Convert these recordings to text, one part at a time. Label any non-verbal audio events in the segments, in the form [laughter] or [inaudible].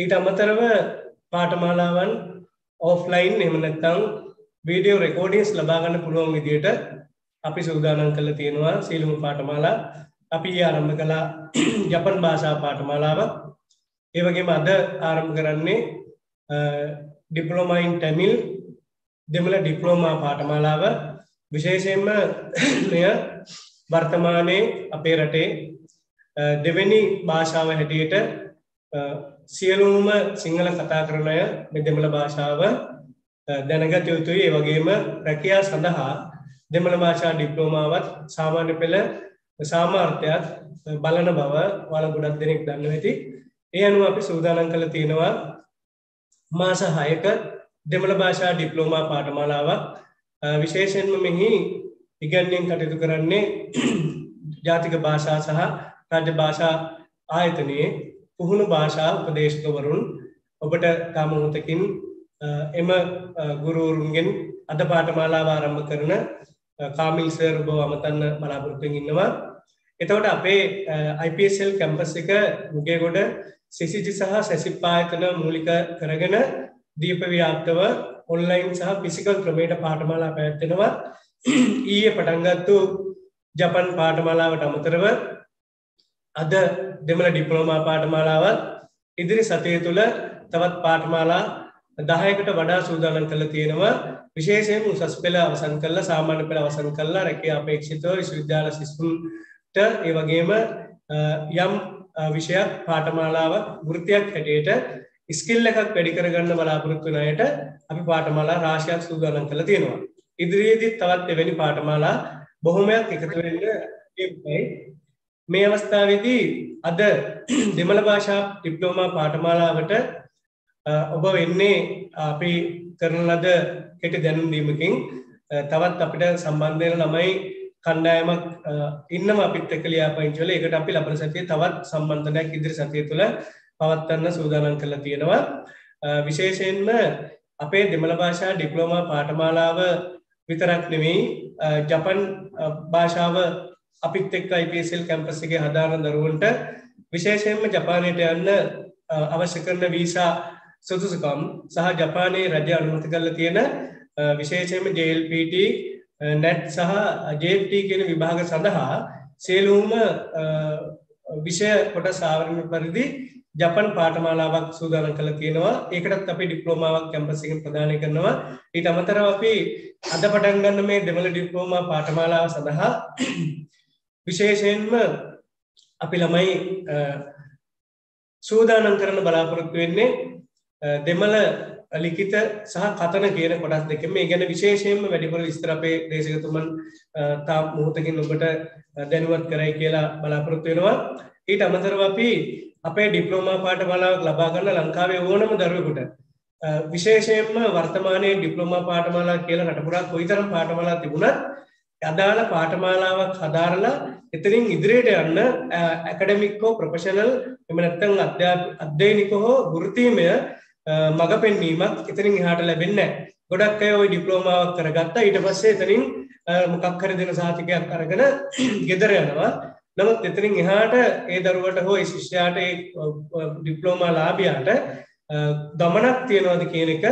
ඊට අමතරව පාටමාලාවන් offline එමනැත්තං video රෙකෝඩිස් ලබාගන්න පුළුවන් විදියට අපි සූදානන් කළ තියෙනවා සීලුම පාටමාලා අපි ආරම්භ කලා [clears throat] ජපන් භාෂා පාටමාලාවක් ඒවගේම අද ආරම්භ කරන්නේ ඩිපලෝමයින් ටැමිල් දෙමළ ඩිප්ලෝමා පාටමාලාව විශේෂයෙන්ම [clears throat] මෙය වර්තමානයේ අපේ රටේ දෙවැනි භාෂාව හැටියට සියලුම සිංහල කතා කරණය මෙ දෙමළ භාෂාව දැනගත යුතුයි ඒ වගේම රැකයා සඳහා දෙමළ භාෂා ඩිප්ලෝමාවත් සාමාන්‍ය පෙළ සාමාර්ථයත් බලන බව වල ගොඩක් දෙනෙක් දන්න ඇති ඒ අනුව අපි සූදානන් කළ තියෙනවා මාස හයක දෙමළ භාෂා ඩිප්ලෝමා පාටමාලාවක් විශේෂෙන්ම මෙහි ඉගැන්යෙන් කටයුතු කරන්නේ [clears throat] ජාතික භාෂා සහ රජ භාෂා ආයතනයේ පුහුණු භාෂා උපදේශකවරුන් ඔබට තාමහොතකින් එම ගුරුවරුන්ගෙන් අද පාටමාලාව ආරම්භ කරන කාමිල්සර් බෝ අමතන්න බලාපොරොත්තුෙන් ඉන්නවා එතවට අපේ IPSL කැම්පස් එක මුගේගොඩ සිසිජි සහ සැසිප්පායතන මූලික කරගෙන දීපව්‍යාප්තව ඔන්ලයින් සහ පිසිකල් ක්‍රමයට පාටමලා පැත්තෙනවා ඊය පටන්ගත්තු ජපන් පාටමලාවට අමතරව අද දෙමළ ඩිප්ලෝමා පාටමාලාවත් ඉදිරි සතිය තුළ තවත් පාටමාලා දහයකට වඩා සූදානන් කළ තියෙනවා විශේෂයෙන් උසස් පෙළ අවසන් කල්ල සාමාන්‍ය පෙළ අවසන් කල්ලා රැකේ අපේක්ෂිතව විශ්වවිද්‍යාල සිස්කුන්ට ඒවගේම යම් විෂයක් පාටමාලාවක් වෘතියක් හැටියට ඉස්කිල් එකක් වැඩිකරගන්න බලාපොරොත්තුනයට අපි පාටමාලා රාශයක් සූදානන් කළ තියෙනවා. ඉදිරියේදත් තවත් එවැනි පාටමාලා බොහොමයක් එකතුවෙන්න මේ අවස්ථාවේදී අද දෙමළ භාෂා ඩිප්ලෝමා පාඨමාලාවට ඔබ වෙන්නේ අපි කරන ලද කෙටි දැනුම් දීමකින් තවත් අපිට සම්බන්ධ වෙන ළමයි කණ්ඩායමක් ඉන්නවා අපිත් එක්ක ලියාපදිංචි වෙලා ඒකට අපි ලබන සතියේ තවත් සම්බන්ධනයක් ඉදිරි සතිය තුළ පවත්වන්න සූදානම් කරලා තියෙනවා විශේෂයෙන්ම අපේ දෙමළ භාෂා ඩිප්ලෝමා පාඨමාලාව විතරක් නෙවෙයි ජපන් භාෂාව අපිත් එක් IPSල් කැම්පසගේ හදාරන දරුවන්ට විශේෂයෙන්ම ජපානයට යන්න අවශ්‍ය කරන වීසා සුදුසකම් සහ ජපානයේ රජ අනුමති කල්ල තියෙන විශේෂයම JLPT නැට් සහ JFT කියෙන විභාග සඳහා සේලූම විෂය කොට සාවරණ පරිදි ජපන් පාටමාලාවක් සූදාන කළ තියෙනවා ඒකටත් අපි ඩිප්ලෝමාවක් කැම්පසිගෙන් ප්‍රධානය කරනවා ඊට අමතර අපි අද පටන්ගන්න මේ දෙමළ ඩිප්ලෝමා පාටමාලාව සඳහා විශේෂයෙන්ම අපි ළමයි සූදානම් කරන බලාපොරොත්තු වෙන්නේ දෙමල ලිකිත සහ කතන කියන කොටස් දෙක මේ ගැන විශේෂයෙන්ම වැඩිපුර විස්තර අපේ දේශකතුමන් තා මුහතකින් ඔබට දැනුවත් කරයි කියලා බලාපොරොත්තු වෙනවා ඊට අමතරව අපි අපේ ඩිප්ලෝමා පාට බලාවක් ලබා ගන්න ලංකාවේ ඕනම දරුවෙකුට විශේෂයෙන්ම වර්තමානයේ ඩිප්ලෝමා පාටමාලා කියලා නටපුරා කොයිතරම් පාටමලා තිබුණත් අදාළ පාටමාලාවක් හදාරලා එතරින් ඉදිරියට යන්න ඇකඩමික්කෝ ප්‍රොෆෙෂනල් එමනැත්තං අධ්‍යයනිකහෝ ගෘතිීමය මඟ පෙන්වීමක් එතරින් හාට ලැබෙන්න ගොඩක් අය ඔයි ඩිප්ලෝමාවක් කරගත්තා ඊට පස්සේ එතනින් මොකක්හර දෙන සාතිකයක් අරගෙන [clears throat] ගෙදර යනවා නමුත් එතරින් එහාට ඒ දරුවට හෝ ශිෂ්‍යයාට ඩිප්ලෝමා ලාබියාට දමනක් තියෙනවාද කියන එක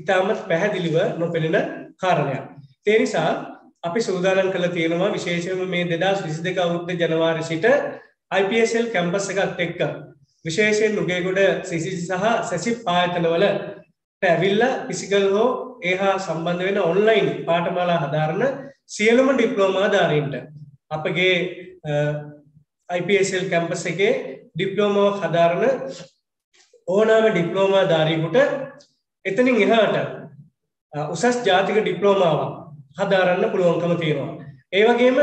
ඉතාමත් පැහැදිලිව නොපෙළෙන කාරණයක් තේ නිසා අපි සූදානම් කළ තියෙනවා විශේෂම මේ දෙදස් විසි දෙක අවුද්ධ ජනවාරි සිට IPSL කැම්පස් එකත් එක්ක විශේෂයෙන් නුගේගොඩ සිසි සහ සැසි පායතනවල පැවිල්ල පිසිකල් හෝ ඒහා සම්බන්ධ වෙන ඔන්ලයින් පාටමාලා හදාරණ සියලුම ඩිප්ලෝමාධාරීන්ට අපගේ IPSL කැම්පස් එකේ ඩිප්ලෝමෝ හදාරණ ඕනාම ඩිප්ලෝමා ධාරීකුට එතනින් එහාට උසස් ජාතික ඩිප්ලෝමාවක් හදාරන්න පුළුවන්කම තියෙනවා. ඒවගේම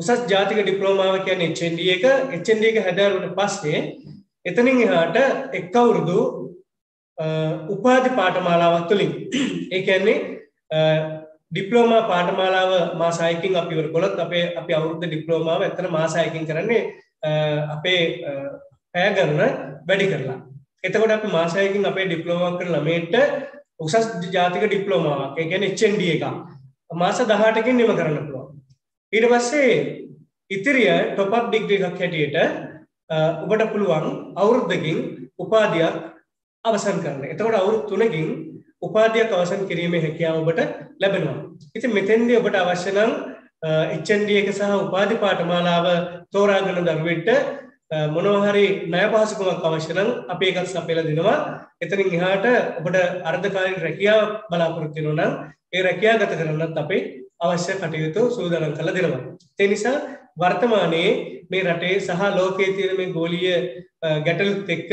උසස් ජාතික ඩිප්‍රෝමාව කියන එච්චන්ඩ එක එච්චන්ඩ එක හැඩරුට පස්සේ එතනින් එහාට එක් අවුරුදු උපාධි පාටමාලාවක් තුළින් ඒන්නේ ඩිප්ලෝමා පාටමාලාව මාසායකින් අපිවර කොළොත් අපේ අපි අවුරුද්ධ ඩිප්ලෝමාව ඇතන මාසායකින් කරන්නේ අපේ පෑගන්න වැඩි කරලා එතකොට අප මාසායකින් අපේ ඩිප්ලෝමා කර ළමේට උසස් ජාතික ඩිප්ලෝමාවක් ඒ කියන්නේ HND එකක් මාස 18කින් නිම කරන්න පුළුවන් ඊට පස්සේ ඉතිරිය top up degree එකක් හැටියට ඔබට පුළුවන් අවුරුද්දකින් උපාධියක් අවසන් කරන්න. එතකොට අවුරුදු තුනකින් උපාධියක් අවසන් කිරීමේ හැකියාව ඔබට ලැබෙනවා. ඉතින් මෙතෙන්දී ඔබට අවශ්‍ය නම් HND එක සහ උපාධි පාඨමාලාව තෝරාගෙන දරුවෙන්ට මොනෝහරි නය පහසුකමක් අවශ්‍යනම් අප එකක් සපේල දෙනවා එතනින් එහාට ඔබට අර්ධකාලින් රැකියාව බලාපොරොත්තිනො නම් ඒ රැකයා ගත කරන්නත් අපේ අවශ්‍ය කටයුතු සූදනන් කළ දෙනවා. තෙනිසා වර්තමානයේ මේ රටේ සහ ලෝකයේ තියෙන මේ ගෝලිය ගැටලුත් එක්ක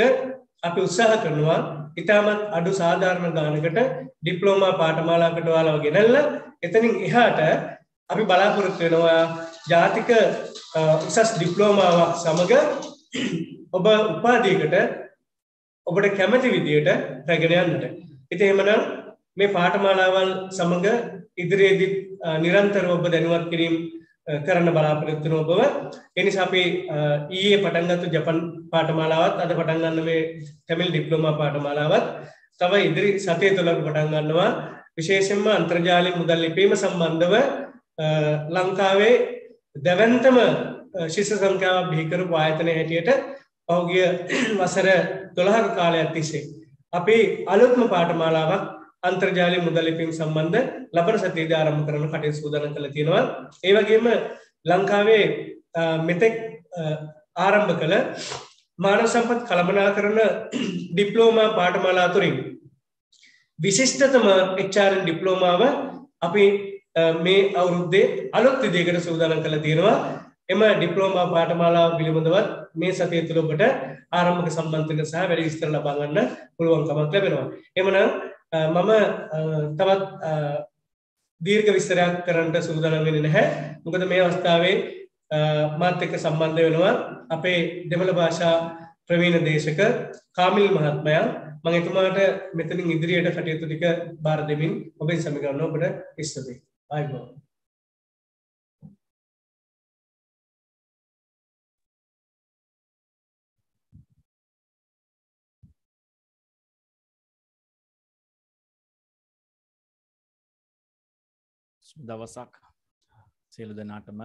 අපි උත්සාහ කරනවා ඉතාමත් අඩු සාධාරණ ගානකට ඩිප්ලෝමා පාටමාලාකට වාලාව ගෙනල්ල එතනින් එහාට අපි බලාපොරොත්තු වෙනවා ජාතික උසස් ඩිප්ලෝමාවක් සමඟ [clears throat] ඔබ උපාදයකට ඔබට කැමති විදියට රැගෙනයන්නට. එති එමනම් මේ පාටමාලාවල් සමඟ ඉදිරියේදි නිරන්තර ඔබ දැනුවත් කිරීම් කරන්න බලාපොරොත්තුන ඔබව එනිසා අපි ඊයේ පටන්ගත්තු ජපන් පාටමාලාවත් අද පටන්ගන්න මේ තැමිල් ඩිප්ලෝමා පාටමාලාවත් තව ඉදිරි සතය තුළක් පටන්ගන්නවා විශේෂෙන්ම අන්ත්‍රජාලය මුදල් ලිපීම සම්බන්ධව ලංකාවේ දැවන්තම ශිෂ සංඛ්‍යාව බිහිකරපු ආයතන හැටියට පහුගිය වසර දොළහක කාලයක් තිස්සේ. අපි අලුත්ම පාටමාලාවක් අන්තර්ජාලය මුදලිපින් සම්බන්ධ ලබන සතිීද ආරම කරන කටය සූදන කළ තියෙනවා. ඒවගේම ලංකාවේ මෙතෙක් ආරම්භ කළ මානව සම්පත් කළමනා කරන ඩිප්ලෝමා පාටමාලා තුරින් විශිෂ්ටතම එච්චාරෙන් ඩිප්ලෝමාව අපි මේ අවුරුද්දේ අලොත් විදියකට සූදානම් කළ තියෙනවා එම ඩිප්ලෝමා පාටමාලා පිළිබඳවත් මේ සතිය තුළ ඔබට ආරම්භක සම්බන්ධක සහ වැඩි විස්තර ලබා ගන්න පුළුවන්කමක් ලැබෙනවා. එමනම් මම තවත් දීර්ඝ විස්තරයක් කරන්නට සූදානම් වෙන්නේ නැහැ. මොකද මේ අවස්ථාවේ මාත් එක්ක සම්බන්ධ වෙනවා අපේ දෙමළ භාෂා ප්‍රවීණ දේශක කාමිල් මහත්මයා. මම එතුමාට මෙතනින් ඉදිරියට කටයුතු ටික බාර දෙමින් ඔබෙන් සමග ගන්න ඔබට ස්තුතියි. Vai, Globo. දවසක් සියලු දෙනාටම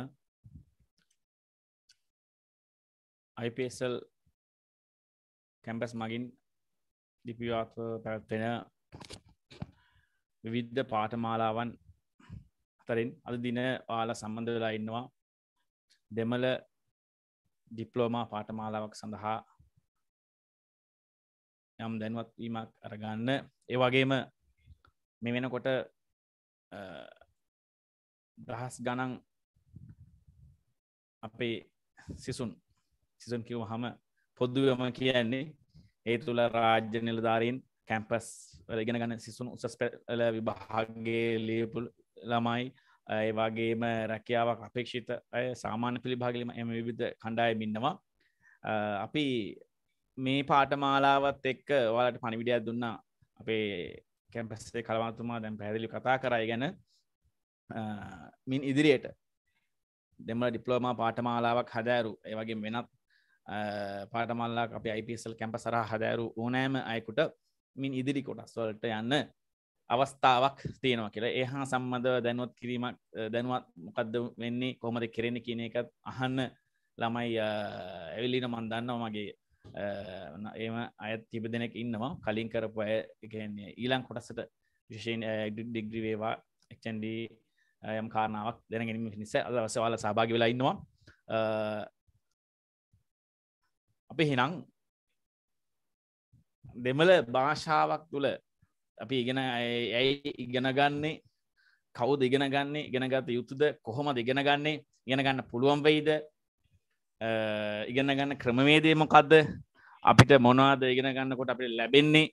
IPSL කැම්පස් මගින් ලිපිවාත්ව පැවැත්වෙන විවිද්ධ පාඨමාලාවන් අතරින් අද දින ඔයාලා සම්බන්ධලා ඉන්නවා දෙමල ඩිප්ලෝමා පාටමාලාවක් සඳහා යම් දැන්වත්වීමක් අරගන්න ඒ වගේම මෙ වෙනකොට දහස් ගණන් අපේ සිසුන් සිසුන් කිව් හම පොද්දුවම කියන්නේ ඒ තුළ රාජ්‍ය නිලධාරීන් කැම්පස් වලගෙන ගන්න සිසුන් උසස් පැල විභාගේ ලියපුල් ළමයි ඒ වගේම රැකියාවක් අපේක්ෂිත අය සාමාන්‍ය පිළිභාගලීම එම විධ කණ්ඩාය මින්නවා අපි මේ පාටමාලාවත් එක්ක ඔයාලට පණිවිඩයක් දුන්න අපේ කැම්පස්සේ කළවතුමා දැන් පැදිලි කතා කරයි ගැන මින් ඉදිරියට දෙමල ඩිප්ලෝමා පාටමාලාවක් හදෑරු ඒවගේ වෙනත් පාටමල්ලා අප IPසල් කැම්ප සරහ හදෑරු ඕනෑම අයකුට මින් ඉදිරි කොටස්වලට යන්න අවස්ථාවක් තියෙනවා කියලා ඒ හා සම්බඳව දැනුවත් කිරීමක් දැනුවත් මොකක්ද වෙන්නේ කොහොමද කෙරෙන කියන එකත් අහන්න ළමයි ඇවිලින මන්දන්න මගේ ඒම අයත් තිබ දෙනෙක් ඉන්නවා කලින් කරපු අය ගැන්නේ ඊලං කොටසට විශෂයෙන් ඩිග්‍රි වේවා එක්චන්ඩ යම් කාරණාවක් දැනගැනීම නිස අදවසවාල සභාග වෙලා ඉන්නවා අපි හෙනම් දෙමල භාෂාවක් තුළ අපි ඉගෙන ඇයි ඉගෙනගන්නේ කවු දෙගෙන ගන්නේ ඉගෙනගත යුතුද කොහොම දෙගෙන ගන්නේ ඉගෙන ගන්න පුළුවන් වෙයිද ඉගෙන ගන්න ක්‍රමවේදේ මොකක්ද අපිට මොනවාද ඉගෙන ගන්නකොට අපිට ලැබෙන්නේ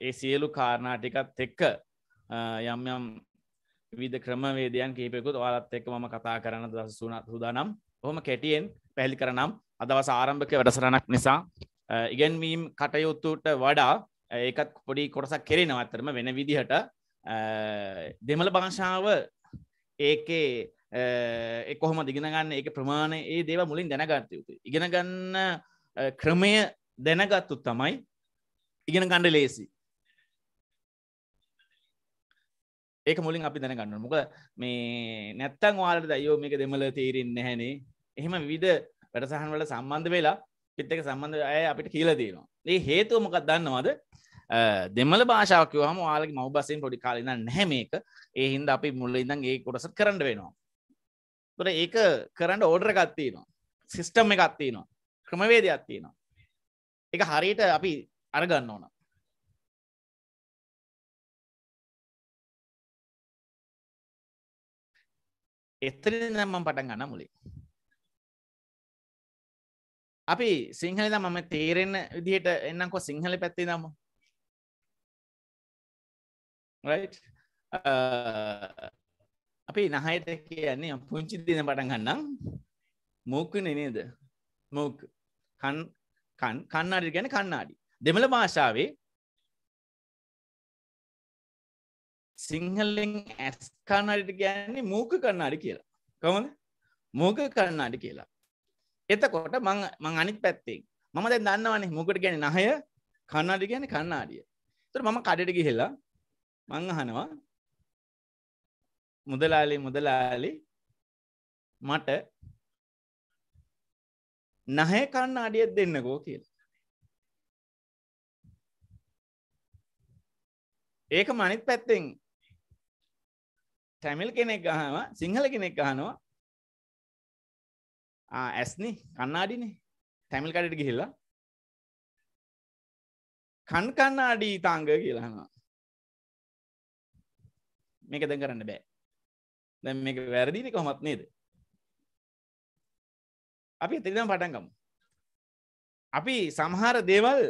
ඒ සියලු කාරණාටිකත් එක්ක යම් යම් විද ක්‍රමවේදයන් කීපයකුත් ඔයාලත් එක්ක මම කතා කරන දසුනත් හුදානම් හොම කැටියෙන් පැහලි කරනම් අදවස ආරම්භක වැඩසරණක් නිසා ඉගැන්වීම් කටයුතුට වඩා ඒකත් පොඩි කොටසක් කෙරෙනවත්තරම වෙන විදිහට දෙමළ භාෂාව ඒකේ කොහොම දිගෙනගන්න ඒ ප්‍රමාණය ඒ දේව මුලින් දැනගත්ත යුතු ඉගෙනගන්න ක්‍රමය දැනගත්තුත් තමයි ඉගෙන ගණ්ඩ ලේසි ඒක මුලින් අපි දැනගන්න මොක මේ නැත්තං වාලට දයෝ මේක දෙමල තේරෙන්නේ හැනේ එහෙම විධ වැඩසහන් වල සම්බන්ධ වෙලා පිත්තක සම්බන්ධ අය අපිට කියල දේනවා ඒ හේතුව මොකක් දන්නවාද දෙමල භාෂාවකයවහම යාලගේ මව බසයෙන් පොඩි කාලන්න නැහැ මේක ඒ හින්ද අපි මුල්ල ඉඳන් ඒ කොටස කරන්න වෙනවා. තුොට ඒක කරන්න ඕඩර ගත්තිනවා සිිස්ටම් එකත්තිනවා ක්‍රමවේදයක් තියෙනවා. එක හරියට අපි අරගන්න ඕන එත්තර දම්ම පටන් ගන්න මුලේ අපි සිංහල දම තේරෙන් විදිහට එන්නකො සිංහල පැත්ති දම Uh, අපි නහයට කියන්නේ පුංචි දින පටන් ගන්නම් මූක්කන නේද මූක් කන්නාඩි ගැන කන්නාඩි දෙමළ භාෂාවේ සිංහලෙන් ඇස් කන්නාඩිට කියන්නේ මූක කන්නාඩි කියලා කොමද මූක කන්නාඩි කියලා එතකොට මං අනිත් පැත්තෙන් මම දැන් දන්නවනේ මූකට ගැන නහය කන්නාඩි ගැන කන්නාඩිය තොර මම කඩට ගිහිල්ලා මං අහනවා මුදලාලි මුදලාලි මට නහය කන්න අඩියත් දෙන්නකෝ කියලා ඒක මනිත් පැත්තෙන් තැමිල් කෙනෙක් ගහම සිංහල කෙනෙක් ගහනවා ඇස්නි කන්නාඩිනේ තැමිල් කඩට ගිහිල්ලා කන් කන්නාඩී තාංග කියලානවා මේක දැන් කරන්න බෑ දැන් මේක වැරදින කොහොමත් නේද අපි එතරිදම් පටන්ගමු අපි සමහර දේවල්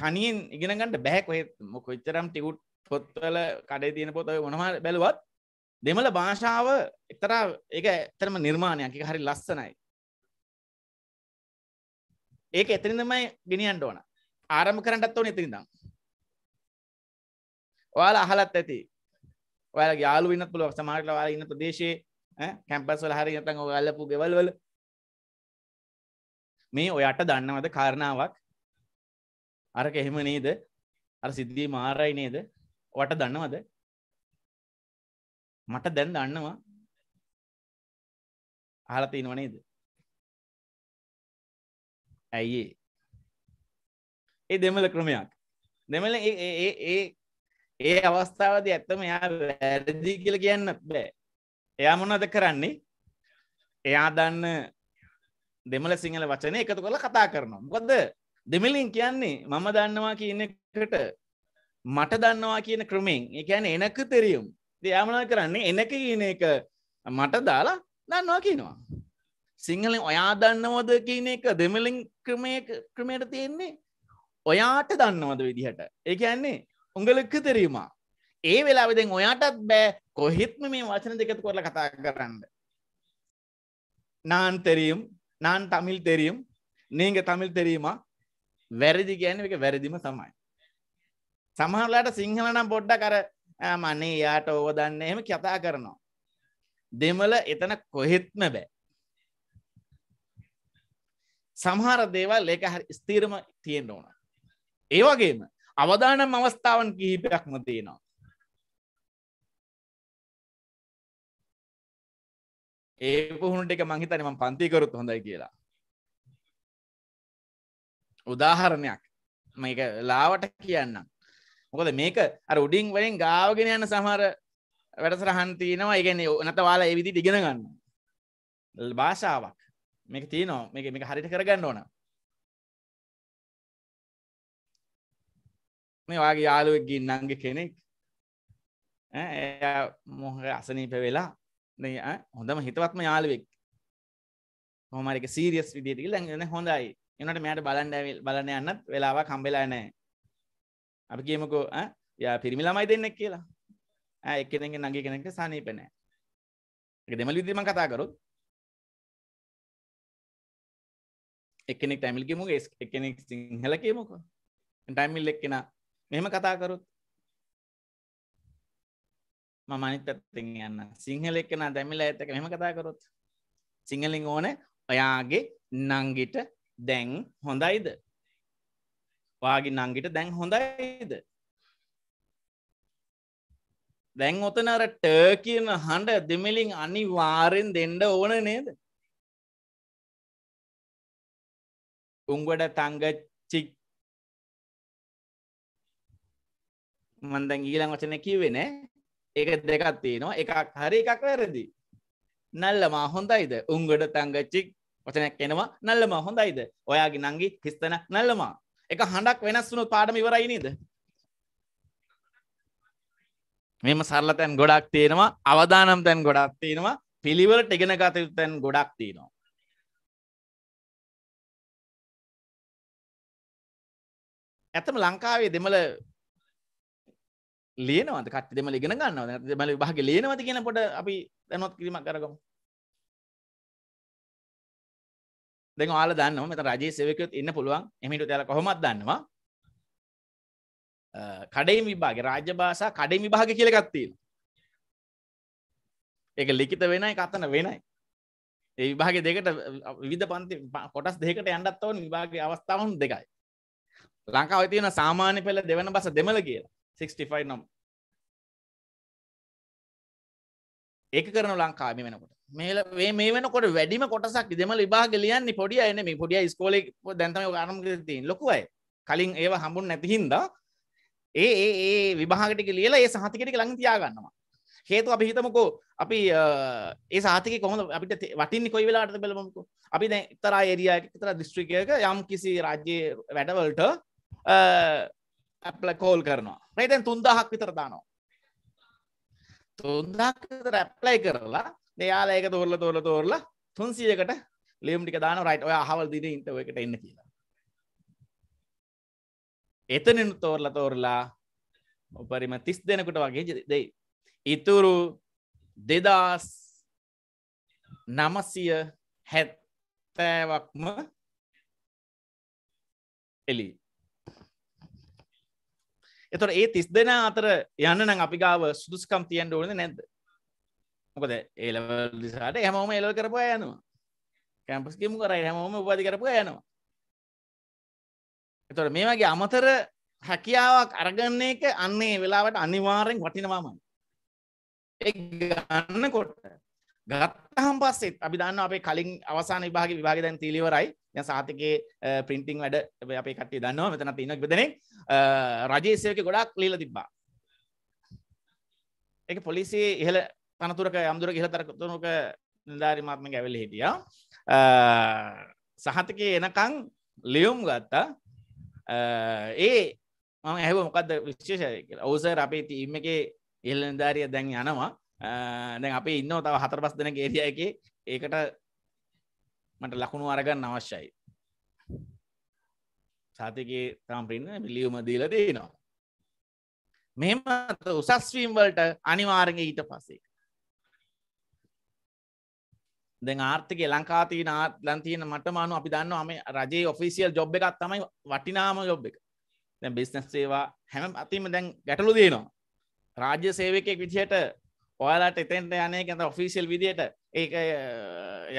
තනියෙන් ඉගෙනගන්නට බැහැ කොහෙ කොච්චරම් ටිකුට් පොත්වල කඩේ තියෙන පොතව මොනහර බැලුවත් දෙමළ භාෂාව එතරා එක ඇතරම නිර්මාණයක් එක හරි ලස්සනයි ඒක එතරිඳමයි ගෙනියන්ට ඕන ආරම කරන්නටත් ඕන එතරිඳම් ඔයාලා අහලත් ඇති ඔයාල යාලු වෙන්න පුළුව සමාටල වාල ඉන්න ප්‍රදේශයේ කැම්පස් වල හරි නැතන් ඔය අල්ලපු ගෙවල් වල මේ ඔයාට දන්නවද කාරණාවක් අරක එහෙම නේද අර සිද්ධිය මාරයි නේද ඔයාට දන්නවද මට දැන් දන්නවා අහලා තිනව නේද ඇයි ඒ දෙමළ ක්‍රමයක් දෙමළ ඒ ඒ ඒ අවස්ථාවද ඇත්තම එයා වැරදි කියල කියන්න බෑ එයා මොනද කරන්නේ එයා දන්න දෙමල සිංහල වචනය එකතු කොළ කතා කරනවා මොකද දෙමලින් කියන්නේ මම දන්නවා කියනකට මට දන්නවා කියන ක්‍රමෙන් එකැන එනක තෙරියුම් දයාමනා කරන්නේ එනක කියන එක මට දාලා දන්නවා කියනවා සිංහලෙන් ඔයා දන්නවද කියන එක දෙමලින් ක්‍රමය ක්‍රමයට තියෙන්නේ ඔයාට දන්නවද විදිහට ඒ කියන්නේ උඟලක්ක තෙරීමා ඒ වෙලාවෙදෙන් ඔයාටත් බෑ කොහෙත්ම මේ වචන දෙකතු කරලා කතා කරන්න නාන් තෙරීම් නාන් තමිල් තෙරීම් නීග තමිල් තෙරීම වැරදි ගැන එක වැරදිම තමයි සමහරලාට සිංහලනම් පොඩ්ඩ කර මනේ යාට ඕව දන්න එහෙම කතා කරනවා. දෙමල එතන කොහෙත්ම බෑ. සමහර දේවල් ඒක ස්තීරම තියෙන්ට ඕන. ඒවගේම අවදානම් අවස්ථාවන් කිහිපයක්ම තියෙනවා. ඒ පුහුණුට එක මංහිතන ම පන්තිකරුත් හොඳයි කියලා. උදාහරණයක් මේක ලාවට කියන්නම්. මොකද මේක අර උඩින් වලින් ගාවගෙන යන සමහර වැඩසරහන් තියෙනවා ඉගෙන නත වාලා ඒ විදිහට ඉගෙන ගන්න. භාෂාවක් මේක තියෙනවා මේක මේක හරියට කරගන්න ඕන. මේ වගේ යාලුවෙක් ගින්නන්ගේ කෙනෙක් එය මොහ අසනීප වෙලා හොඳම හිතවත්ම යාලුවෙක් හොමරික සීරියස් විදිට ල්ලන්න හොඳයි එනට මෙයට බලන්ඩ බලන යන්නත් වෙලාවා කම්බෙලා නෑ අපි කියමකෝ ය පිරිමි ළමයි දෙන්නෙක් කියලා ඇ එකනෙගේ නගේ කෙනෙක සනීපනෑ එක දෙමල් විදිම කතාකරුත් එකනෙක් ටැමිල්කිමුගේ එකනෙක් සිංහල කියමකෝ ටයිමිල් එක්කෙන මෙහෙම කතා කරුත් මම අනිත් පැත්තෙන් යන්න සිංහල එක්කෙන දැමිලා ඇතක මෙම කතා කරොත් සිංහලින් ඕන ඔයාගේ නංගිට දැන් හොඳයිද වාගේ නංගිට දැන් හොඳයිද දැන් ඔතනර ටර් කියන හඬ දෙමිලින් අනි වාරෙන් දෙන්ඩ ඕන නේද උංගොඩ තංග චික් මන්දැන් ඊළං වචන කිවෙන ඒක දෙකත් තියෙනවා එකක් හරි එකක් වැරදි නල්ලමා හොඳයිද උංගඩ තංගච්චික් වචනයක් එනවා නල්ලමා හොඳයිද ඔයාගේ නංගි හිස්තන නල්ලමා එක හඬක් වෙනස් වුණු පාඩම ඉවරයි නේද මෙම සරල තැන් ගොඩක් තියෙනවා අවදානම් තැන් ගොඩක් තියෙනවා පිළිවෙලට ඉගෙන ගත යුතු තැන් ගොඩක් තියෙනවා ඇතම ලංකාවේ දෙමළ ලියනවද කට්ටි දෙමළ ඉගෙන ගන්නවද දෙමළ විභාගේ ලියනවද කියන පොඩ අපි දැනුවත් කිරීමක් කරගමු දැන් ඔයාලා දන්නවා මෙතන රජයේ සේවකයොත් ඉන්න පුළුවන් එහෙම හිටියොත් ඔයාලා කොහොමද දන්නවා කඩේම් විභාගේ රාජ්‍ය භාෂා කඩේම් විභාගය කියලා එකක් තියෙනවා ඒක ලිඛිත වෙනයි කතන වෙනයි ඒ විභාගේ දෙකට විවිධ පන්ති කොටස් දෙකකට යන්නත් ඕන විභාගේ අවස්ථාවන් දෙකයි ලංකාවේ තියෙන සාමාන්‍ය පෙළ දෙවන බස දෙමළ කියලා 65 නම් ඒක කරන ලංකාම වෙනකොට මේ මේ වෙනකොට වැඩිම කොටසක් දෙම විභාග ලියන්නේ පොඩිය එන මේ පොඩිය ස්කෝල දැන්තම ආරම් තින් ලොකුවයි කලින් ඒව හඹුන් නැතිහින්ද ඒ ඒ ඒ විභාගටික ලියලා ඒ සහතිකටික ළඟ තියාගන්නවා හේතු අපි හිතමකෝ අපි ඒ සාතික කොහොම අපිට වටින් කොයි වෙලාට බලමකු අපි දැ තරා එරියයා තර දිස්ත්‍රිකයක යම් කිසි රාජ්‍ය වැඩවලට ඇප්ලකෝල් කරනවා රයිතැන් තුන්දහක් විතර දානවා තුන්දහක් විතර ඇප්ලයි කරලා දෙයාලා ඒක තෝරල තෝරල තෝරල තුන්සියකට ලියම් ටික දාන රයිට් ඔය අහවල් දින ඉන්ටවකට එන්න කියලා එතනින් තෝරල තෝරලා උපරිම තිස් දෙනකුට වගේ දෙයි ඉතුරු දෙදස් නමසිය හැත්තෑවක්ම එලි එතොට ඒ තිස් දෙෙන අතර යන්න නම් අපි ගාව සුදුස්කම් තියන්ට ඕනද නැද්ද මොකද ඒලවල් දිසාට හැමෝම එලව කරපා යනවා කැම්පස්කිමු කරයි හැමෝම උපාදි කරපු යනවා එතොට මේ වගේ අමතර හැකියාවක් අරගන්නේ එක අන්නේ වෙලාවට අනිවාරෙන් වටිනවාමයි ඒ ගන්න කොට ගත්තහම් පස්සෙත් අපි දන්න අපේ කලින් අවසාන විභාග විභාග දැන් තීලිවරයි සාතිකයේ පින්ටිං වැඩ අපේ කටය දන්නවා මෙතන තින දෙනෙ රජේසයක ගොඩක් ලීල තිබ්බා එක පොලිසිය ඉහල තනතුරක අමුදුර ඉහල තරතුරක නිධාරිමාත්ම ඇවල හිටිය සහතක එනකං ලියුම් ගත්තා ඒ මම ඇහව මොකක්ද විශේෂය කියලා ඔවසර් අපේ තීම එක ඉහල නිධාරිය දැන් යනවා දැන් අපි ඉන්න තව හතර පස් දෙන ගේරිය එක ඒකට මට ලකුණු අරගන්න අවශ්‍යයි සාතිකයේ තම පින්න බිලියුම දීල දීනවා මෙම උසස්වීම් වලට අනිවාරග ඊට පස්සේ දෙ ආර්ථික ලංකාතිී නාත් ලන්තියන මටමානු අපි දන්න අම රජයේ ඔෆිසිියල් ජොබ් එකත් තමයි වටිනාම ජොබ් එක දැ බිස්නස් සේවා හැම අතිම දැන් ගැටලු දේනවා රාජ්‍ය සේවකෙක් විදිහට ඔයාලට එතෙන්ට යනේ ඇත ඔෆිසිල් විදියට ඒක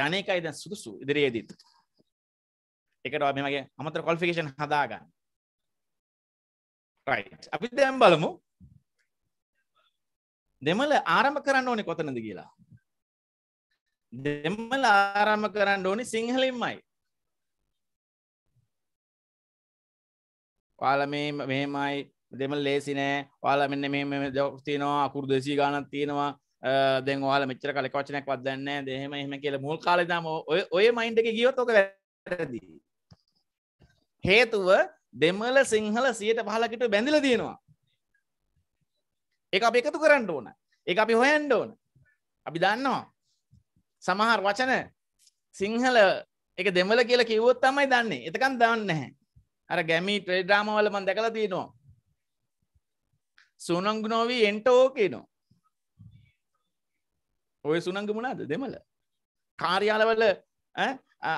යනකයිද සුදුසු ඉදිරියේදීත් එකට මෙමගේ අමතර කොල්ෆිකේෂන් හදාගන්න අපි දැම් බලමු දෙමල ආරම කරන්න ඕනි කොතනද කියලා දෙමල ආරම කරන්න ඕනි සිංහලින්මයි පාල මේමයි දෙම ලේසි නෑ වාලා මෙන්න මේ ජොක්තිනවා අකුරු දෙසී ගානත් තියෙනවා දැන් වාල මෙච්චර කල වචනයක් වදන්න දෙහෙම එහෙම කියල මුල් කාලදම ඔය මයින්ඩ එක ගියොත් ොක වැරදී. හේතුව දෙමල සිංහල සියට පහලකිට බැඳිල තියෙනවා. එක අප එකතු කරන්න ඕන එක අපි හොයන්ඩ ඕන අපි දන්නවා සමහර වචන සිංහල එක දෙමල කියලා කිවොත් තමයි දන්නේ එතකන් දන්න නැහැ අර ගැමි ට්‍රේඩ්‍රාමවල මන් දැකලා තියෙනවා සුනංගු නොවී එන්ට ඕකේනවා ඔය සුනංග මුණද දෙමල කාර්යාලවල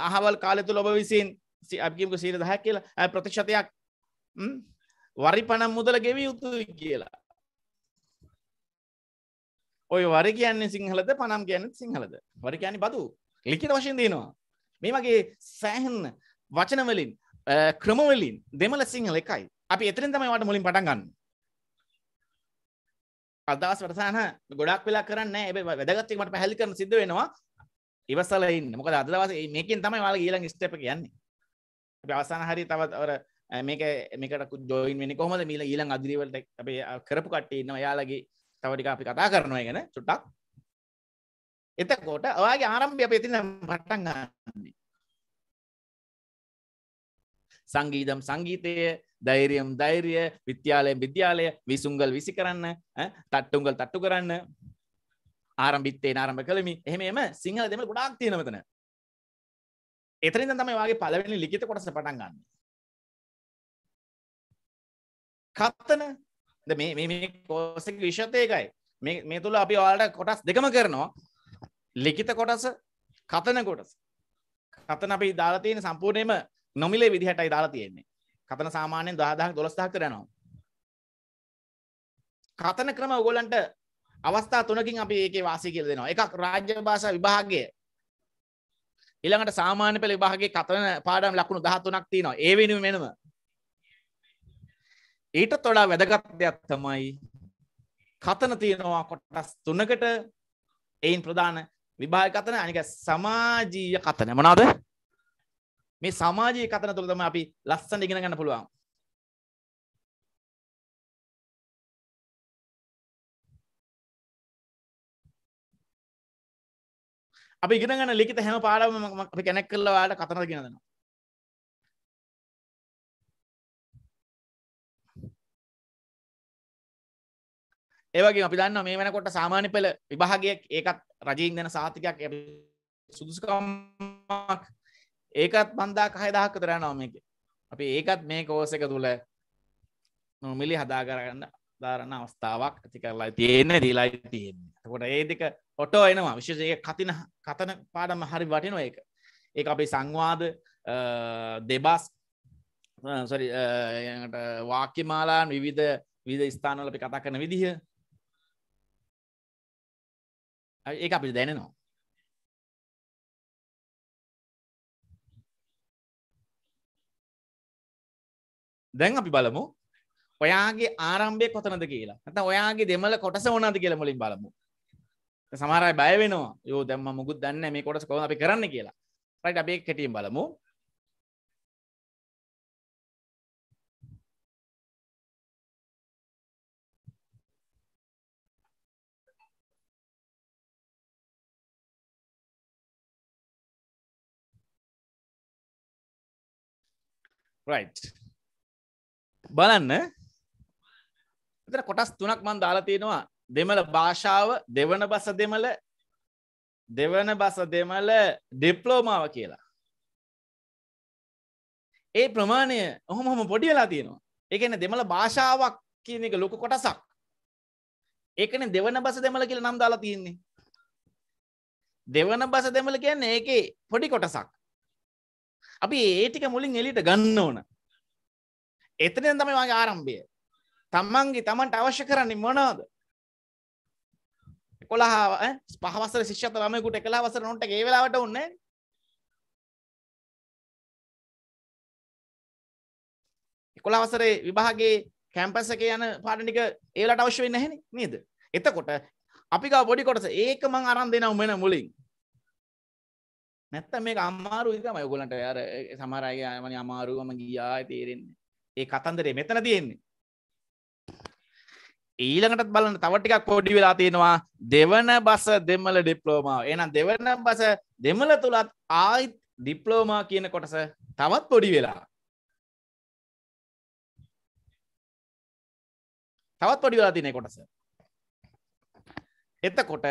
අහවල් කාලෙතු ලොබ විසින් අපිකිමක සීර දහැ කියලා ප්‍රතික්ෂතයක් වරි පනම් මුදල ගෙවී යුතුයි කියලා ඔය වර කියන්නේ සිංහලද පනම් ගැන සිංහලද වර කියන්න බතු ලිකිට වශයෙන් දයනවා මේ මගේ සෑහන් වචනවලින් ක්‍රමවලින් දෙමල සිංහල එකයි අපි එතරින් තමයි වට මුලින් පටන්ගන්න අදහස් වැඩසටහන ගොඩක් වෙලා කරන්නේ නැහැ. හැබැයි වැදගත් එක මට පැහැදිලි කරන්න සිද්ධ වෙනවා. ඉවසලා ඉන්න. මොකද අද දවසේ මේකෙන් තමයි ඔයාලගේ ඊළඟ ස්ටෙප් එක යන්නේ. අපි අවසාන හරිය තවත් අර මේක මේකට ජොයින් වෙන්නේ කොහොමද? මීළඟ ඊළඟ අදිරිය වලට අපි කරපු කට්ටිය ඉන්නවා. එයාලගේ තව ටික අපි කතා කරනවා ඒ ගැන චුට්ටක්. එතකොට ඔයාගේ ආරම්භය අපි එතන පටන් ගන්නවා. සංගීදම් සංගීතය දෛරියම් දෛරිය විද්‍යාලයෙන් විද්‍යාලය විසුංගල් විසි කරන්න තට්ටුන්ගල් තට්ටු කරන්න ආරම්භිත්තේ නාරම්භ කළමි එහෙම සිංහල දෙම ගොඩාක් තියෙනවතන එතරින් තමයි වගේ පළවෙනි ලිඛිත කොටස පටන් ගන්න. කත්තන මේ මේ මේ කෝස් එක විශේෂය ඒකයි. මේ මේ තුල අපි ඔයාලට කොටස් දෙකම කරනවා. ලිඛිත කොටස, කතන කොටස. කතන අපි දාලා තියෙන සම්පූර්ණයෙන්ම නොමිලේ විදිහටයි දාලා තියෙන්නේ කතන සාමාන්‍යෙන් දාදහක් දොළස්ථාක් කරනවා කතන ක්‍රම ඔගොලන්ට අවස්ථා තුනකින් අපි ඒකේ වාසය කියලා දෙනවා එකක් රාජ්‍ය භාෂා විභාගය ඊළඟට සාමාන්‍ය පෙළ විභාගයේ කතන පාඩම් ලකුණු 13ක් තියෙනවා ඒ වෙනුවෙන් වෙනම ඊටත් වඩා වැදගත් දෙයක් තමයි කතන තියෙනවා කොටස් තුනකට එයින් ප්‍රධාන විභාග කතන අනික සමාජීය කතන මොනවාද මේ සමාජයේ කතන තුළ තමයි අපි ලස්සන ඉගෙන ගන්න පුළුවන්. අපි ඉගෙන ගන්න ලිඛිත හැම පාඩමම අපි කනෙක් කරලා ඔයාලට කතන ඉගෙන දෙනවා. ඒවගේ අපි දන්න මේ වෙනකොට සාමාන්‍ය පෙළ විභාගයක් ඒකත් රජයෙන් දෙන සාතිකයක් සුදුසුකමක් ඒකත් පන්දා කහයදහක් තරනවා මේක අපි ඒකත් මේ කෝස එක තුළ නොමිලි හදා කරගන්න ධාරණ අවස්ථාවක් ඇති කරලා තියෙන්නේ දීලායි තියෙන්නේ කොට ඒදික ඔටෝ එනවා විශෂය කතින කතන පාඩම හරි වටින ඒක ඒ අපි සංවාද දෙබස් සරි වාක්‍ය මාලාන් විවිධ විධ ස්ථානවල අපි කතා කරන විදිහ ඒ අපි දැනනවා දැන් අපි බලමු ඔයාගේ ආරම්භය කොතනද කියලා ඇත ඔයාගේ දෙමල කොටස ඕනාද කියලා මුලින් බලමු සමාරයි බය වෙනවා යෝ දැම්ම මුකුත් දන්න මේ කොටස කොහොම අපි කරන්න කියලා රයිට් අපි කෙටියෙන් බලමු Right. බලන්න එතන කොටස් තුනක් මම දාලා තියෙනවා දෙමළ භාෂාව දෙවන බස දෙමළ දෙවන බස දෙමළ ඩිප්ලෝමාව කියලා ඒ ප්‍රමාණය ඔහොම හොම පොඩි වෙලා තියෙනවා ඒකන දෙමළ භාෂාවක් කියන එක ලොකු කොටසක් ඒකන දෙවන බස දෙමළ කියලා නම් දාලා තියෙන්නේ දෙවන බස දෙමළ කියන්නේ ඒකේ පොඩි කොටසක් අපි ඒටික මුලින් එලිට ගන්න ඕන එතනින් තමයි වාගේ ආරම්භය. තමන්ගේ තමන්ට අවශ්‍ය කරන්නේ මොනවද? 11 ඈ පහ වසරේ ශිෂ්‍යත්ව ළමයෙකුට 11 වසර නොන්ට ඒ වෙලාවට උන්නේ කොලා වසරේ විභාගේ කැම්පස් එක යන පාටනික ඒලට අවශ්‍ය වෙන්න හැන නේද එතකොට අපික පොඩි කොටස ඒක මං අරන් දෙනව මෙන මුලින් නැත්ත මේ අමාරු එකම යොගොලන්ට අර සමරයගමන අමාරුවම ගියා තේරෙන්නේ ඒ කතන්දරේ මෙතන තියෙන්නේ. ඊළඟටත් බලන්න තව ටිකක් පොඩි වෙලා තියෙනවා දෙවන බස දෙමළ ඩිප්ලෝමාව. එහෙනම් දෙවන බස දෙමළ තුලත් ආයිත් ඩිප්ලෝමා කියන කොටස තවත් පොඩි වෙලා. තවත් පොඩි වෙලා තියෙන කොටස. එතකොට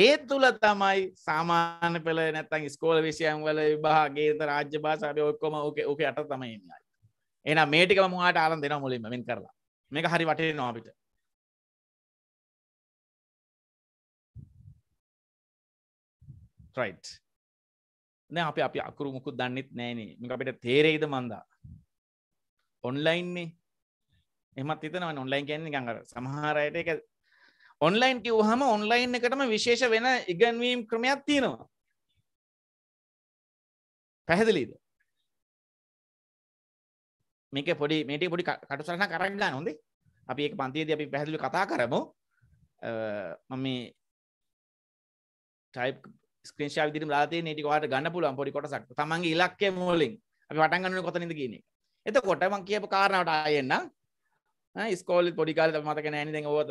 ඒ තුළ තමයි සාමාන්‍ය පෙළ නැත්තම් ස්කෝල විෂයන් වල විභාගයේ රාජ්‍ය භාෂාවේ ඔක්කොම ඕකේ ඕකේ අට තමයි එන්නේ. එනම් මේටික මවාට ආරන් දෙෙන මුලින්ම මෙන් කරලා මේක හරි වටේ නොපිට ්‍රයිට් නෑ අපි අපි අකුරු මුකුත් දන්නෙත් නෑන මේක අපිට තේරෙයිද මන්දා ඔන්ලයින්නේ එමත් හිතනව ඔන්ලයින් ගැන්නේ ගඟර සමහරයට එක ඔන්ලයින් කිව් හම ඔන්ලයින් එකටම විශේෂ වෙන ඉගන්වීම් ක්‍රමයක් තියෙනවා පැහැදිලීද මේක පොඩි මේට පොඩි කටුසරන කරගන්න හොඳේ අපි ඒ පන්තියේද අපි පැහැදිලි කතා කරමු මම ටයිප් ස්ක්‍රේෂා විදිරම් ලාතේ නටි වාට ගන්න පුළුවන් පොඩි කොටසක් තමන්ගේ ඉලක්කය මෝලින් අපි වටන් ගන්න කොතනද කියන එක එතකොට මං කියප කාරණාවට ආයෙන්න ස්කෝල් පොඩිකාල මතක නෑන දැ ඕත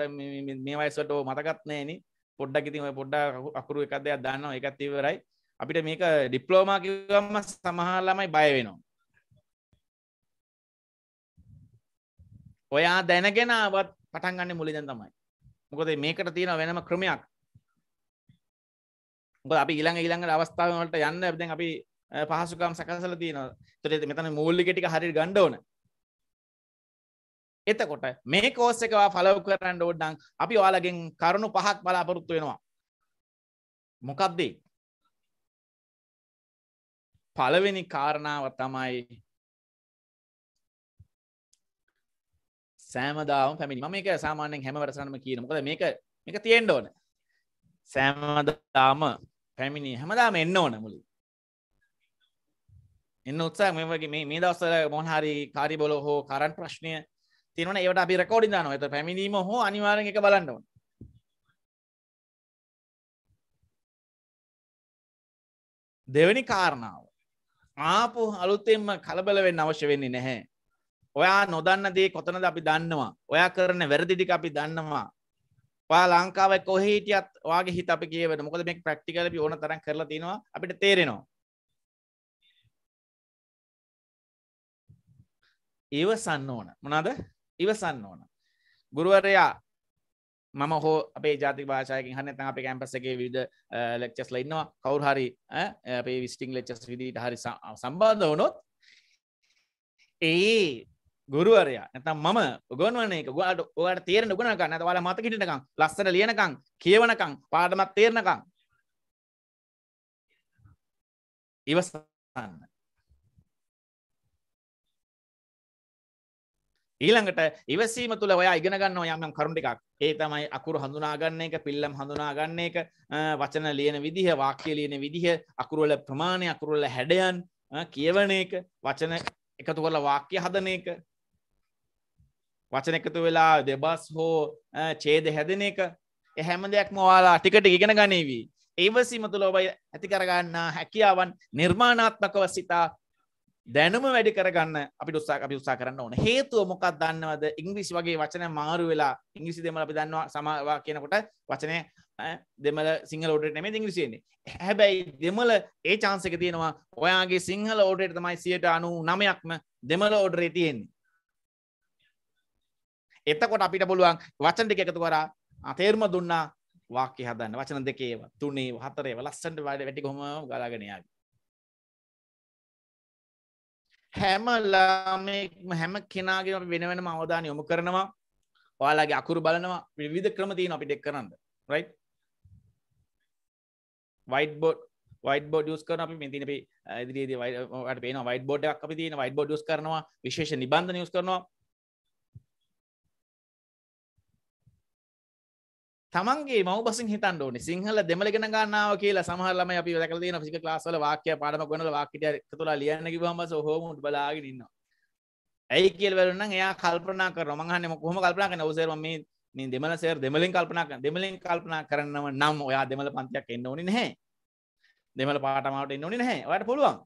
මේ වයිස්වට මතකත් නෑන පොඩ්ඩක් ඉතින් පොඩ්ඩ අකුරු එකක් දෙයක් දන්නවා එකත් ඉවරයි අපිට මේක ඩිප්ලෝමා කිවම සමහල්ලමයි බය වෙනවා ඔයා දැනගෙනවත් පටන් ගන්න මුලිදන් තමයි මොකද මේකට තියෙන වෙනම ක්‍රමයක් අපි ඉළඟ ඉළඟට අවස්ථාවලට යන්න ඇදැන් අපි පහසුකම් සකසල තියනවා තුරේ මෙතන මූල්ලිකෙටික හරි ගණ්ඩවන එතකොට මේ කෝස් එකවා ෆලව් කරන්න ඕඩ්ඩන් අපි ඔයාලගෙන් කරුණු පහක් බලාපොරොත්තු වෙනවා මොකක්දේ පළවෙනි කාරණාව තමයි සෑමදාම පැමිණි මේක සාමාන්‍යෙන් හැම වරසනම කියනකොද මේක එක තියෙන් ඕන සෑමදාම පැමිණි හැමදාම එන්න ඕන මුලි එන්න උත්සා මේ වගේ මේ දවස්සල මොහරි කාරි බොල හෝ කරන් ප්‍රශ්නය තියනන ඒවට අපි රකෝඩි දාන ඇත පැමිණීම හෝ අනිවාරෙන් එක බලන්නව දෙවැනි කාරණාව ආපු අලුතෙන්ම කලබල වෙන්න අවශ්‍ය වෙන්නේ නැහැ ඔයා නොදන්න දේ කොතනද අපි දන්නවා ඔයා කරන වැරදිදික අපි දන්නවා වා ලංකාව කොහහිටියත් වගේ හිත අපි කියවට මොකද මේ ප්‍රක්ටිකල ඕන තරන් කරලා තිනවා අපිට තේරෙනවා ඉවසන්න ඕන මොනාද ඉවසන්න ඕන ගුරුවරයා මම හෝ අපේ ජාති භාෂයක හන්න තන් අප කැම්පසගේ විද ලෙක්චස් ලඉන්නවා කවරු හරි අපේ විස්ටිං ලෙක්චස් විදිට හරි සම්බාධ වනොත් ඒ ගුරුවරයා නැතම් මම ගොන්වන එක ගොඩ ඔයාට තේරෙන ගුණනකම් නැත ඔයාලා මතක හිටිනකම් ලස්සන ලියනකම් කියවනකම් පාඩමක් තේරෙනකම් ඉවසන්න ඊළඟට ඉවසීම තුළ ඔයා ඉගෙන ගන්නවා යම් යම් කරුණු ටිකක්. ඒ තමයි අකුරු හඳුනා ගන්න එක, පිල්ලම් හඳුනා ගන්න එක, වචන ලියන විදිහ, වාක්‍ය ලියන විදිහ, අකුරු වල ප්‍රමාණය, අකුරු වල හැඩයන්, කියවන එක, වචන එකතු කරලා වාක්‍ය හදන එක, වචන එකතු වෙලා දෙබස් හෝ චේද හැදෙන එක එහැම දෙයක්ම ඔයාලා ටිකට ඉගෙන ගනීවී. ඒවසීම තුළ ඔබයි ඇති කරගන්නා හැකියාවන් නිර්මාණාත්මකව සිතා දැනුම වැඩි කරගන්න අපි උත්සා අපි උත්සා කරන්න ඕන හේතුව මොකක් දන්නවද ඉංග්‍රීසි වගේ වචන මාරු වෙලා ඉංග්‍රිසි දෙමල අපි දන්නවා සමවා කියනකොට වචනය දෙමල සිංහල ෝඩට නෙම ඉංග්‍රිසියන්නේ හැබැයි දෙමල ඒ චාන්සක තියෙනවා ඔයාගේ සිංහල ෝඩට තමයි සියට අනු නමයක්ම දෙමල ෝඩරේ තියෙන්නේ එතකොට අපිට පුළුවන් වචන ටික එකතු කරා තේරුම දුන්නා වාක්‍ය හදන්න වචන දෙකේව තුනේ හතරේව ලස්සනට වැඩි කොහොම ගලාගෙන යාවි හැම ළමෙක්ම හැම කෙනාගේම වෙන වෙනම අවධානය යොමු කරනවා ඔයාලගේ අකුරු බලනවා විවිධ ක්‍රම තියෙන අපිට එක් කරන්න right white board white board use කරන අපි මේ තියෙන අපි ඉදිරියේදී ඔයාලට පේනවා white board එකක් අපි තියෙන white board use කරනවා විශේෂ නිබන්ධන use කරනවා තමන්ගේ මවබසින් හිතන් ඕනි සිංහල දෙමලගෙන ගන්නාව කියලා සහරලම අපි දැකලදී ෆිසික ලාස්සල වාක්‍ය පාඩම ගොනල වාක්කට තුලා ලියන්න බහමස හෝමුට බලාගෙනන්න ඇයි කියල් වලන්න එයා කල්පනා කරමහන්න කොහම කල්පනා කන ඔසේරම මේ දෙමල සේර දෙමලින් කල්පනා දෙමලින් කල්පනා කරන්නව නම් ඔයා දෙමල පන්තියක් එන්න ඕනි නැහැ දෙමල පාටමාවට එන්න ඕනි නැහැ ඔයට පුළුවන්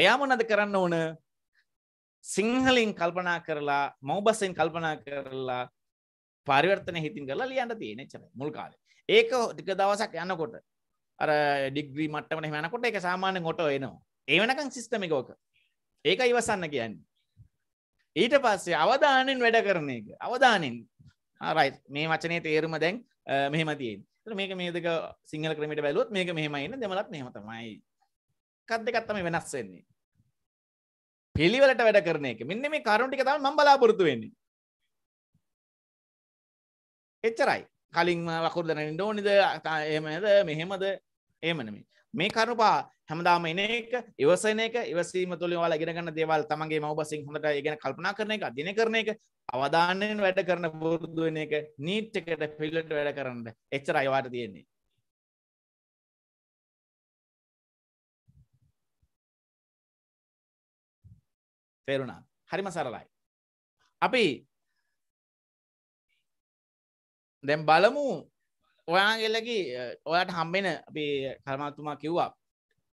ඔයා මොනද කරන්න ඕන සිංහලින් කල්පනා කරලා මවබසෙන් කල්පනා කරලා පරිවර්තන හිතින් කරලා ලියන්න තියෙන එච්චරයි මුල් කාලේ. ඒක ටික දවසක් යනකොට අර ඩිග්‍රී මට්ටමට එහෙම යනකොට ඒක සාමාන්‍යයෙන් ඔටෝ එනවා. ඒ වෙනකන් සිස්ටම් එක ඔක. ඒක ඉවසන්න කියන්නේ. ඊට පස්සේ අවධානයෙන් වැඩ කරන එක. අවධානයෙන්. රයිට් මේ වචනේ තේරුම දැන් මෙහෙම තියෙන්නේ. ඒතර මේක මේ දෙක සිංහල ක්‍රමයට බැලුවොත් මේක මෙහෙමයි එන්නේ දෙමළත් මෙහෙම තමයි. එකක් දෙකක් තමයි වෙනස් වෙන්නේ. පිළිවෙලට වැඩ කරන එක. මෙන්න මේ කරුණු ටික තමයි මම බලාපොරොත්තු වෙන්නේ. එච්චරයි කලින් වකුර දැනෙන්න ඕනිද එමද මෙහෙමද ඒමනම මේ කරුපා හැමදාම එන එක ඉවසන එක ඉවසීම තුළ වාල ගෙනගන්න දේවල් තමගේ මවබසින් හොඳට ගෙන කල්පනා කරන එක දින කරන එක අවධානයෙන් වැඩ කරන පුරුදුවෙන එක නීට් එකට පිල්ලට වැඩ කරන්න එච්චර අයවාට තියෙන්නේ තේරුණා හරිම සරලයි අපි දැම් බලමු ඔයාගෙල්ලකි ඔයාට හම්බෙන අපි කල්මතුමා කිව්වා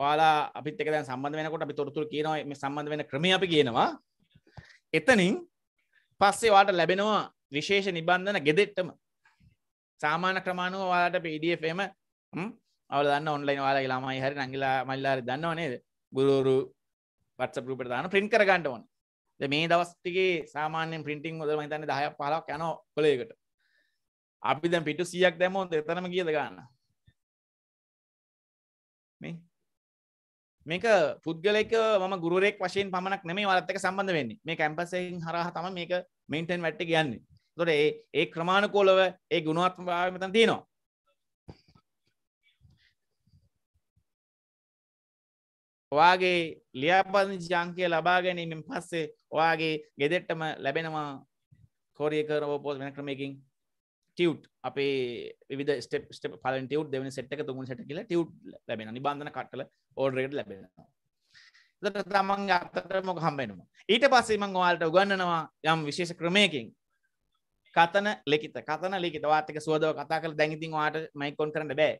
පාලා අපිත් එක සම්බඳ වෙනකොට අපි තොරතුර කියනවා මේ සම්බඳ වෙන ක්‍රමය අපි කියනවා එතනින් පස්සේ වාට ලැබෙනවා විශේෂ නිබන්ධන ගෙදෙට්ටම සාමාන ක්‍රමාණුව වාලට පඩFම e අවල දන්න ඔන්ලයින් වාලා ලාමයි හරි නංගිලා මල්ලාරි දන්නව නේද ගුරුවරු පටස රූපට දාන ප්‍රින්ට් කරගන්නට ඕන මේ දවස්ටිගේ සාමාන්‍යෙන් පින්ටිං ොදම තන්න දහයක් පහලක් යන කොලේකට අපි දැන් පිටු සියක් දැමෝද එතනම කියද ගන්න මේක පුද්ගලෙක ම ගුරෙක් වශයෙන් පමණක් නෙමේ වලත්තක සම්බඳ වෙන්නේ මේ කැම්පසයෙන් හරහ තම මේක මෙන්ටන් වැට්ට කියන්නේ තොට ඒ ඒ ක්‍රමාණකෝලව ඒ ගුණාත්මභාවමතන් තියෙනවා ඔයාගේ ලියාපදිංචි ජංකය ලබා ගැනීමෙන් පස්සේ ඔයාගේ ගෙදෙට්ටම ලැබෙනවා කොරිය කරව පෝස් වෙන ක්‍රමයකින් ටියව් අපේ විද ස්ට පල ටව් දෙවන සට් එක තුන් සට කියල ටව් ලැබෙන නිබන්ධන කටල ඕඩරෙඩ් ලැබෙනවා තමන් අතර මොක හම්බෙනවා ඊට පස්සේම වාල්ට උගන්නනවා යම් විශේෂ ක්‍රමයකින් කතන ලෙකිත කතන ලෙකි වාතක සුවදව කතා කළ දැඟතින් වාට මයිකොන් කරන්න බෑ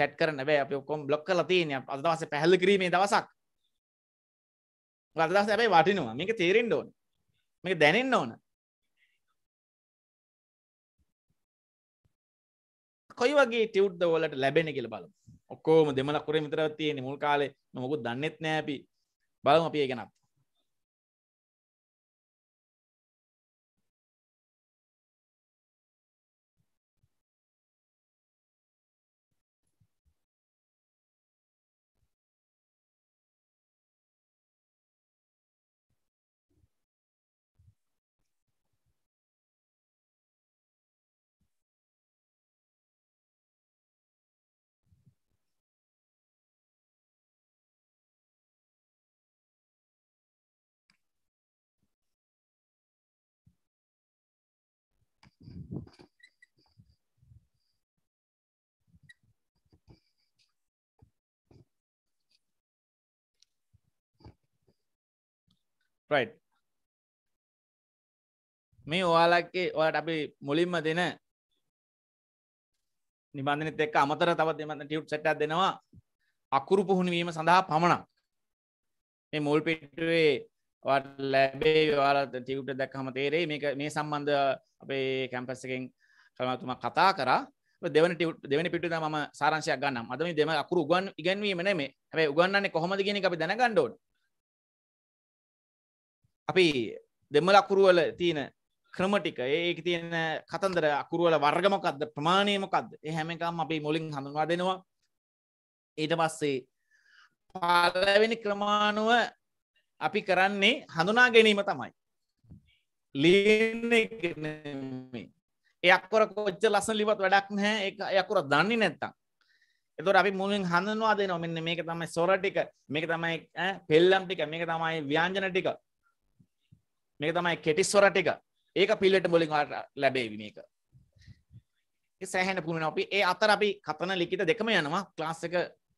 චැට් කරන්න බෑ අප ඔක්කොම් බ්ලොක් කල තියන අදවස පැහල්ල කිරීමේ දවසක් වදස ඇැයි වටිනවා මේක තේරෙන් ඕන මේක දැනෙන්න ඕන කොයි වගේ ටියුට්ද වලට ලැබෙන කියල බලු ඔක්කෝම දෙමල කුරේ මිතරත් තියෙන මුල් කාලේ මොකු දන්නෙත් නෑපි බලම අපිය ගැනත් රයි් මේ ඔයාලක්කේ ඔට අපි මුලින්ම දෙන නිබන්ධනත් එක් අමතර තවත් දෙමන්න ටියුට් සට දෙනවා අකුරු පුහුණුවීම සඳහා පමණක් මේ මුල් පිටුවේ ලැබේ වාල ටියුට දැක්හම තේරේ මේ මේ සම්බන්ධ අපේ කැම්පස් එකෙන් කළමතුම කතා කර දෙවන ට දෙවන පිට ම සාරශය ගන්න අදම දෙම අකුරු ගන් ඉගැන්වීම නෙමේ හැබයි උගන්නන්නේ කොහොමද ගෙනක අපි දැනගන්නඩෝට අපි දෙමල අකුරුවල තියෙන ක්‍රමටික ඒක තියෙන කතන්දර අකුරුවල වර්ගමකක්ද ප්‍රමාණයමකක්ද හැමකම් අපි මුලින් හඳුවා දෙනවා ඊට පස්සේ පලවෙනි ක්‍රමාණුව අපි කරන්නේ හඳුනා ගැනීම තමයි ලීන්නේ එයක්කොර කොච්ච ලස්සන ලිවත් වැඩක් නැහැ ඒ යකුර දන්නේ නැත්තම් එතුර අපි මුලින් හඳනවා දෙනවා මෙන්න මේක තමයි සොර ටික මේක තමයි පෙල්ලම් ටික මේක තමයි ව්‍යාංජන ටික මේක තමයි කෙටිස්වර ටික. ඒක පිල්ලෙට බොලින් ලැබේවි මේක. ඒ සෑහෙන පුණන අපි ඒ අතර අපි කතන ලිඛිත දෙකම යනවා. ක්ලාස් එක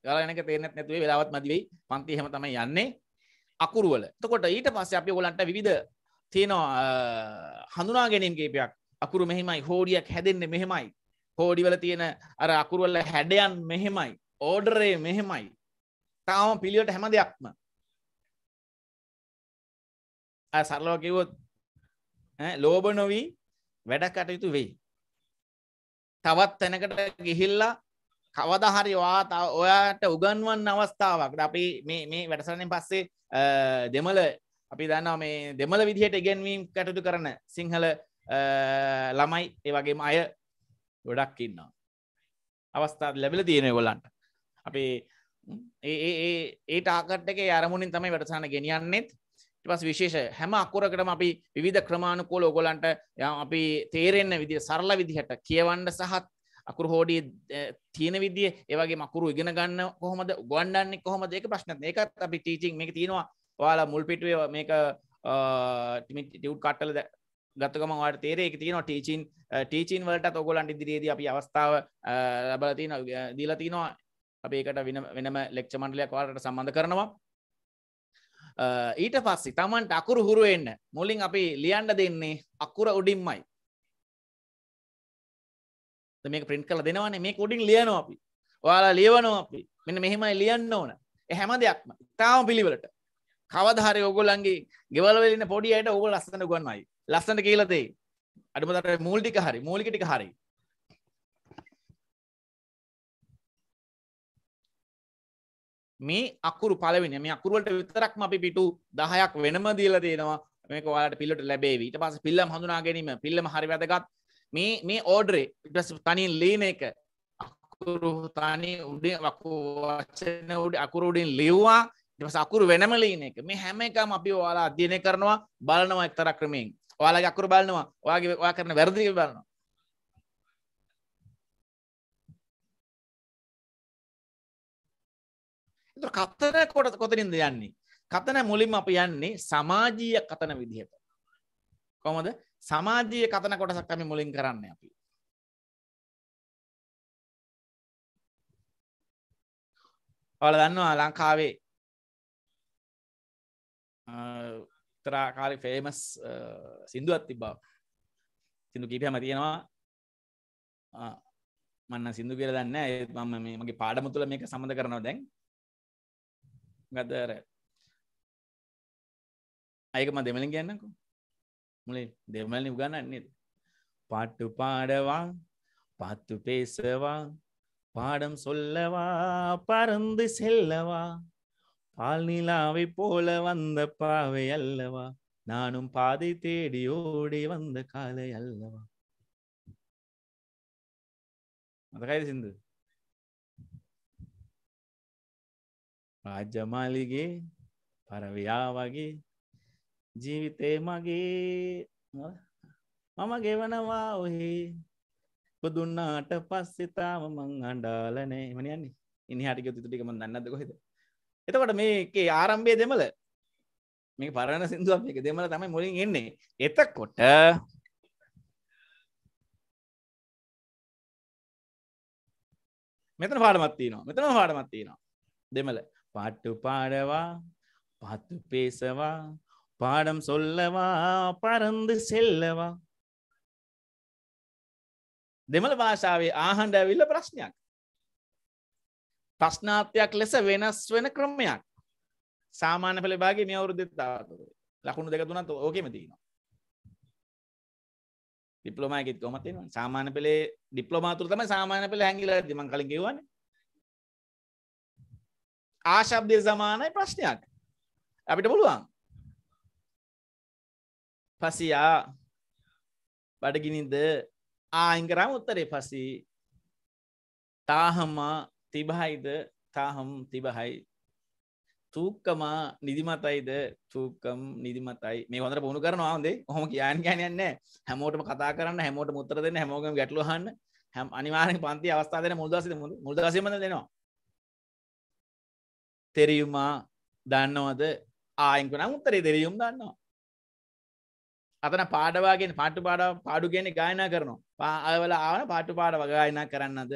ගාලා යන එක තේරෙන්නේ නැතුව වෙලාවත් මදි වෙයි. පන්ති එහෙම තමයි යන්නේ. අකුරු වල. එතකොට ඊට පස්සේ අපි ඔයගලන්ට විවිධ තියෙනවා හඳුනා ගැනීම කීපයක්. අකුරු මෙහෙමයි, හෝඩියක් හැදෙන්නේ මෙහෙමයි. හෝඩිවල තියෙන අර අකුරු වල හැඩයන් මෙහෙමයි. ඕඩරේ මෙහෙමයි. තාම පිළිවෙලට හැම දෙයක්ම සරලව කිව්වොත් ලෝභ නොවී වැඩ කටයුතු වෙයි. තවත් තැනකට ගිහිල්ලා කවදා හරි වා ඔයාට උගන්වන්න අවස්ථාවක් අපි මේ වැඩසරණින් පස්සේ දෙමළ අපි දන්නවා මේ දෙමළ විදිහට ඉගැන්වීම් කටයුතු කරන සිංහල ළමයි ඒ වගේම අය ගොඩක් ඉන්නවා. අවස්ථා ලැබිල තියෙන ගොලන්ට අපි ඒ ඒ ටාකට් එක අරමුණින් තමයි වැඩසාන ගෙනියන්නෙත් ඉටපස් විශේෂ හැම අකුරකටම අපි විධ ක්‍රමාණුකෝල ඔගොලන්ට අපි තේරෙන්න විදි සරල විදිහට කියවන්න සහත් අකුරු හෝඩිය තියෙන විදිිය ඒවගේ මකුරු ඉගෙන ගන්න කොහොමද ගොන්ඩන්න කොහොමද ඒක ප්‍රශ්න ඒකත් අපි ටීචිං මේ තියෙනවා වාලා මුල් පිටුව මේක ටියව් කට්ටල ගත්තකම වාට තේරේ එක තියෙනවා ටීචින් ටීචින් වලට ඔගොලන්ට ඉදිරියේදී අපි අවස්ථාව ලබල තියෙන දීලා තිනවා අපේකට වෙන වෙනම ලෙක්ෂ මණ්ඩලයක් වාට සම්බන්ධ කරනවා ඊට පස්සේ තමන්ට අකුරු හුරු වෙන්න මුලින් අපි ලියන්න දෙන්නේ අකුර උඩින්මයි. මේක ප්‍රින්ට් කරලා දෙනවනේ මේක උඩින් ලියනවා අපි. ඔයාලා ලියවනවා අපි. මෙන්න මෙහෙමයි ලියන්න ඕන. ඒ හැම දෙයක්ම ඉතාම පිළිවෙලට. කවදා හරි ඕගොල්ලන්ගේ ගෙවල් වල ඉන්න පොඩි අයට ඕගොල්ලෝ ලස්සනට උගන්වයි. ලස්සනට කියලා දෙයි. අඩුම තරමේ මූලික හරි මූලික ටික හරි. මේ අකුරු පලවෙන මේ අකුරුවලට විතරක්ම අපි පිටු දහයක් වෙනම දීල දේනවා මේක ඔයාලට පිල්ලට ලැබේවි ඊට පස්සේ පිල්ලම හඳුනා ගැනීම පිල්ලම හරි වැදගත් මේ මේ ඕඩරේ ඊට පස්සේ තනියෙන් ලීන එක අකුරු තනි උඩේ වචන උඩ අකුරු උඩින් ලිව්වා ඊට පස්සේ අකුරු වෙනම ලීන එක මේ හැම එකම අපි ඔයාලා අධ්‍යයනය කරනවා බලනවා එක්තරා ක්‍රමයෙන් ඔයාලගේ අකුරු බලනවා ඔයාගේ ඔයා කරන වැරදි ටික බලනවා කතන කොට කොතනින්ද යන්නේ. කතන මුලින්ම අප යන්නේ සමාජීය කතන විදිහට. කොමද සමාජීය කතන කොටසක් තම මුලින් කරන්න අපි. ඔල දන්නවා ලංකාවේ තරාකාරි ෆේමස් සිින්දුවත් තිබා සිදු කීපයම තියෙනවා මන්න සිදු කියර දන්න මම මේමගේ පාඩමුතුල මේක සමඳ කරනවා දැන් ගතර අයකම දෙමලින් ගන්නකු මුලේ දෙමලින් ගන්නන්නේද பாட்டு பாடவா பார்த்து பேசவா பாடம் சொல்லவா பறந்து செல்லவா பால் நிலாவை போல வந்த பாவை அல்லவா நானும் பாதை தேடி ஓடி வந்த காலை அல்லவா மதகாய் சிந்து රාජ්‍යමාලිගේ පරවයා වගේ ජීවිතේ මගේ මම ගෙවනවා ඔහි පුදුන්නාට පස්සෙතාම මං අඩාලනේ මනියන්නේ ඉනි හටික තුටිකම දන්නද කොහෙද එතකොට මේකේ ආරම්භය දෙමල මේ පරණ සිින්දුවක් එක දෙමල තමයි මුලින් එන්නේ එතකොට මෙතන පාඩමත්තිනවා මෙතන පාඩමත්තිනවා දෙමල பாட்டு பாடவா பார்த்து பேசவா பாடம் சொல்லவா පරන්දු සෙල්ලවා දෙමළ භාෂාවේ ආහන්ඩ ඇවිල්ල ප්‍රශ්නයක් ප්‍රශ්නාත්යක් ලෙස වෙනස් වෙන ක්‍රමයක් සාමාන්‍ය පළ බාගේ මේ අවුරුදු තාතුර ලකුණු දෙක තුනත් ඕකෙම තියෙනවා ඩිප්ලෝමා එකත් කොහමද තියෙනවා සාමාන්‍ය පෙළේ ඩිප්ලෝමාතුර තමයි සාමාන්‍ය පෙළ හැංගිලා තියෙන්නේ මම කලින් කිව්වනේ ආශබ්දය සමානයි ප්‍රශ්නයක් අපිට පුළුවන් පසියා බඩගිනිද ආංගරම් උත්තරේ පසි තාහම්මා තිබහයිද තාහම් තිබහයි තුූක්කම නිදිමතයිද තුූකම් නිදිමතයි මේ හොඳ පුුණු කරනවා න්දේ හොම කියන් ගැනන්න හැමෝටම කතා කරන්න හැමෝට මුත්තර දෙන්න හැමෝගම ගැටලුහන්න හැම අනිවාරෙන් පන්ති අවස්ථාදන මුදස මුදසම දෙනවා තෙරියුමා දන්නවද ආයෙන්ක නම් උත්තරේ තෙරියුම් දන්නවා අතන පාඩවාගෙන පාටු පාඩ පාඩු ගෙන ගායනා කරනවා අයවල ආවන පාටු පාඩ වගායනා කරන්නද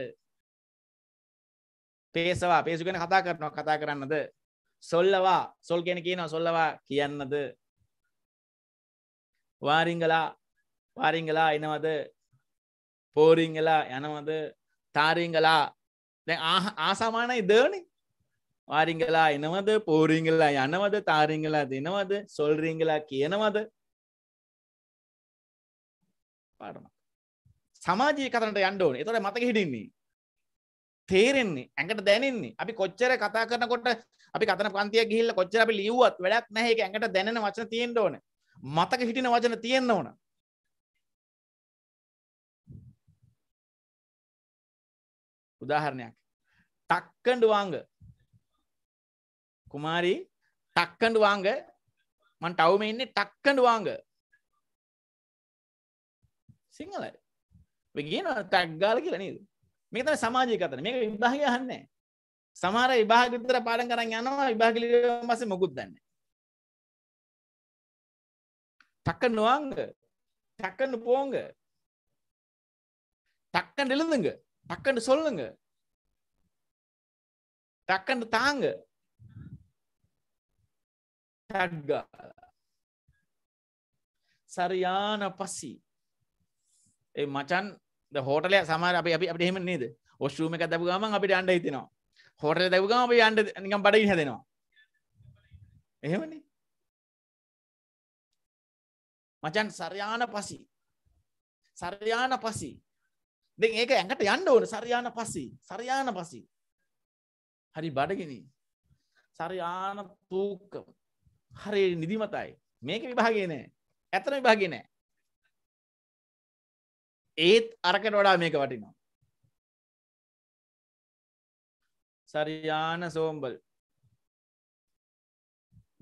පේසවා පේසු ගෙන කතා කරනවා කතා කරන්නද සොල්ලවා සොල් ගෙන කියනවා සොල්ලවා කියන්නද වාරිංගලා පාරිංගලා එනවද පෝරිංගලා යනවද තාරිංගලා දැ ආසාමානයි දනේ ආරිංගලා එනවද පෝරිංගලා යනවද තාරිංගලා දෙනවද සොල්රිංගලා කියනවද පාඩම සමාජය කතනට යන්න ඕන එතොට මතක හිටින්නේ තේරෙන්නේ ඇඟට දැනෙන්නේ අපි කොච්චර කතා කරනකොට අපි කතන පන්තිය ගිහිල්ල කොච්චර අපි ලියුවත් වැඩක් නැහැ ඒක ඇඟට දැනෙන වචන තියෙන්න ඕන මතක හිටින වචන තියෙන්න ඕන උදාහරණයක් තක්කඩුවාංග குமாரி டக்குன்னு வாங்க මන් ටවුම ඉන්නේ ටක්කඩ වාංග සිංහල කියන තක්ගාල කියලා නේද මේක තමයි සමාජය කතන මේක විභාගය අහන්නේ සමහර විභාග විතර පාඩම් කරන් යනවා විභාග ලියුම් පස්සේ මොකුත් දන්නේ ටක්කන වාංග ටක්කන போங்க ටක්කන எழுதுங்க ටක්කන சொல்லுங்க ටක්කන தாங்க ටැක්්ගාල සරයාන පස්සී ඒ මචන් හෝටලය සමාර අපි අපි අපිහෙම නේද ඔස්්‍රූම එක දැපු ගමන් අපිට අන්ඩ හිතෙනවා හෝටල දැපුගම අපි අන්ඩ නිකම් බඩ හැදෙනවා එහෙමනි මචන් සරයාන පසි සරයාන පසි දෙ ඒක ඇඟට යන්න ඕන සරයාන පසි සරයාන පසි හරි බඩගෙන සරයාන තූකම හරි නිදිමතයි මේක විභාගේ නෑ ඇතන විභාගේ නෑ ඒත් අරකට වඩා මේක වටිනවා සරියාන සෝම්බල්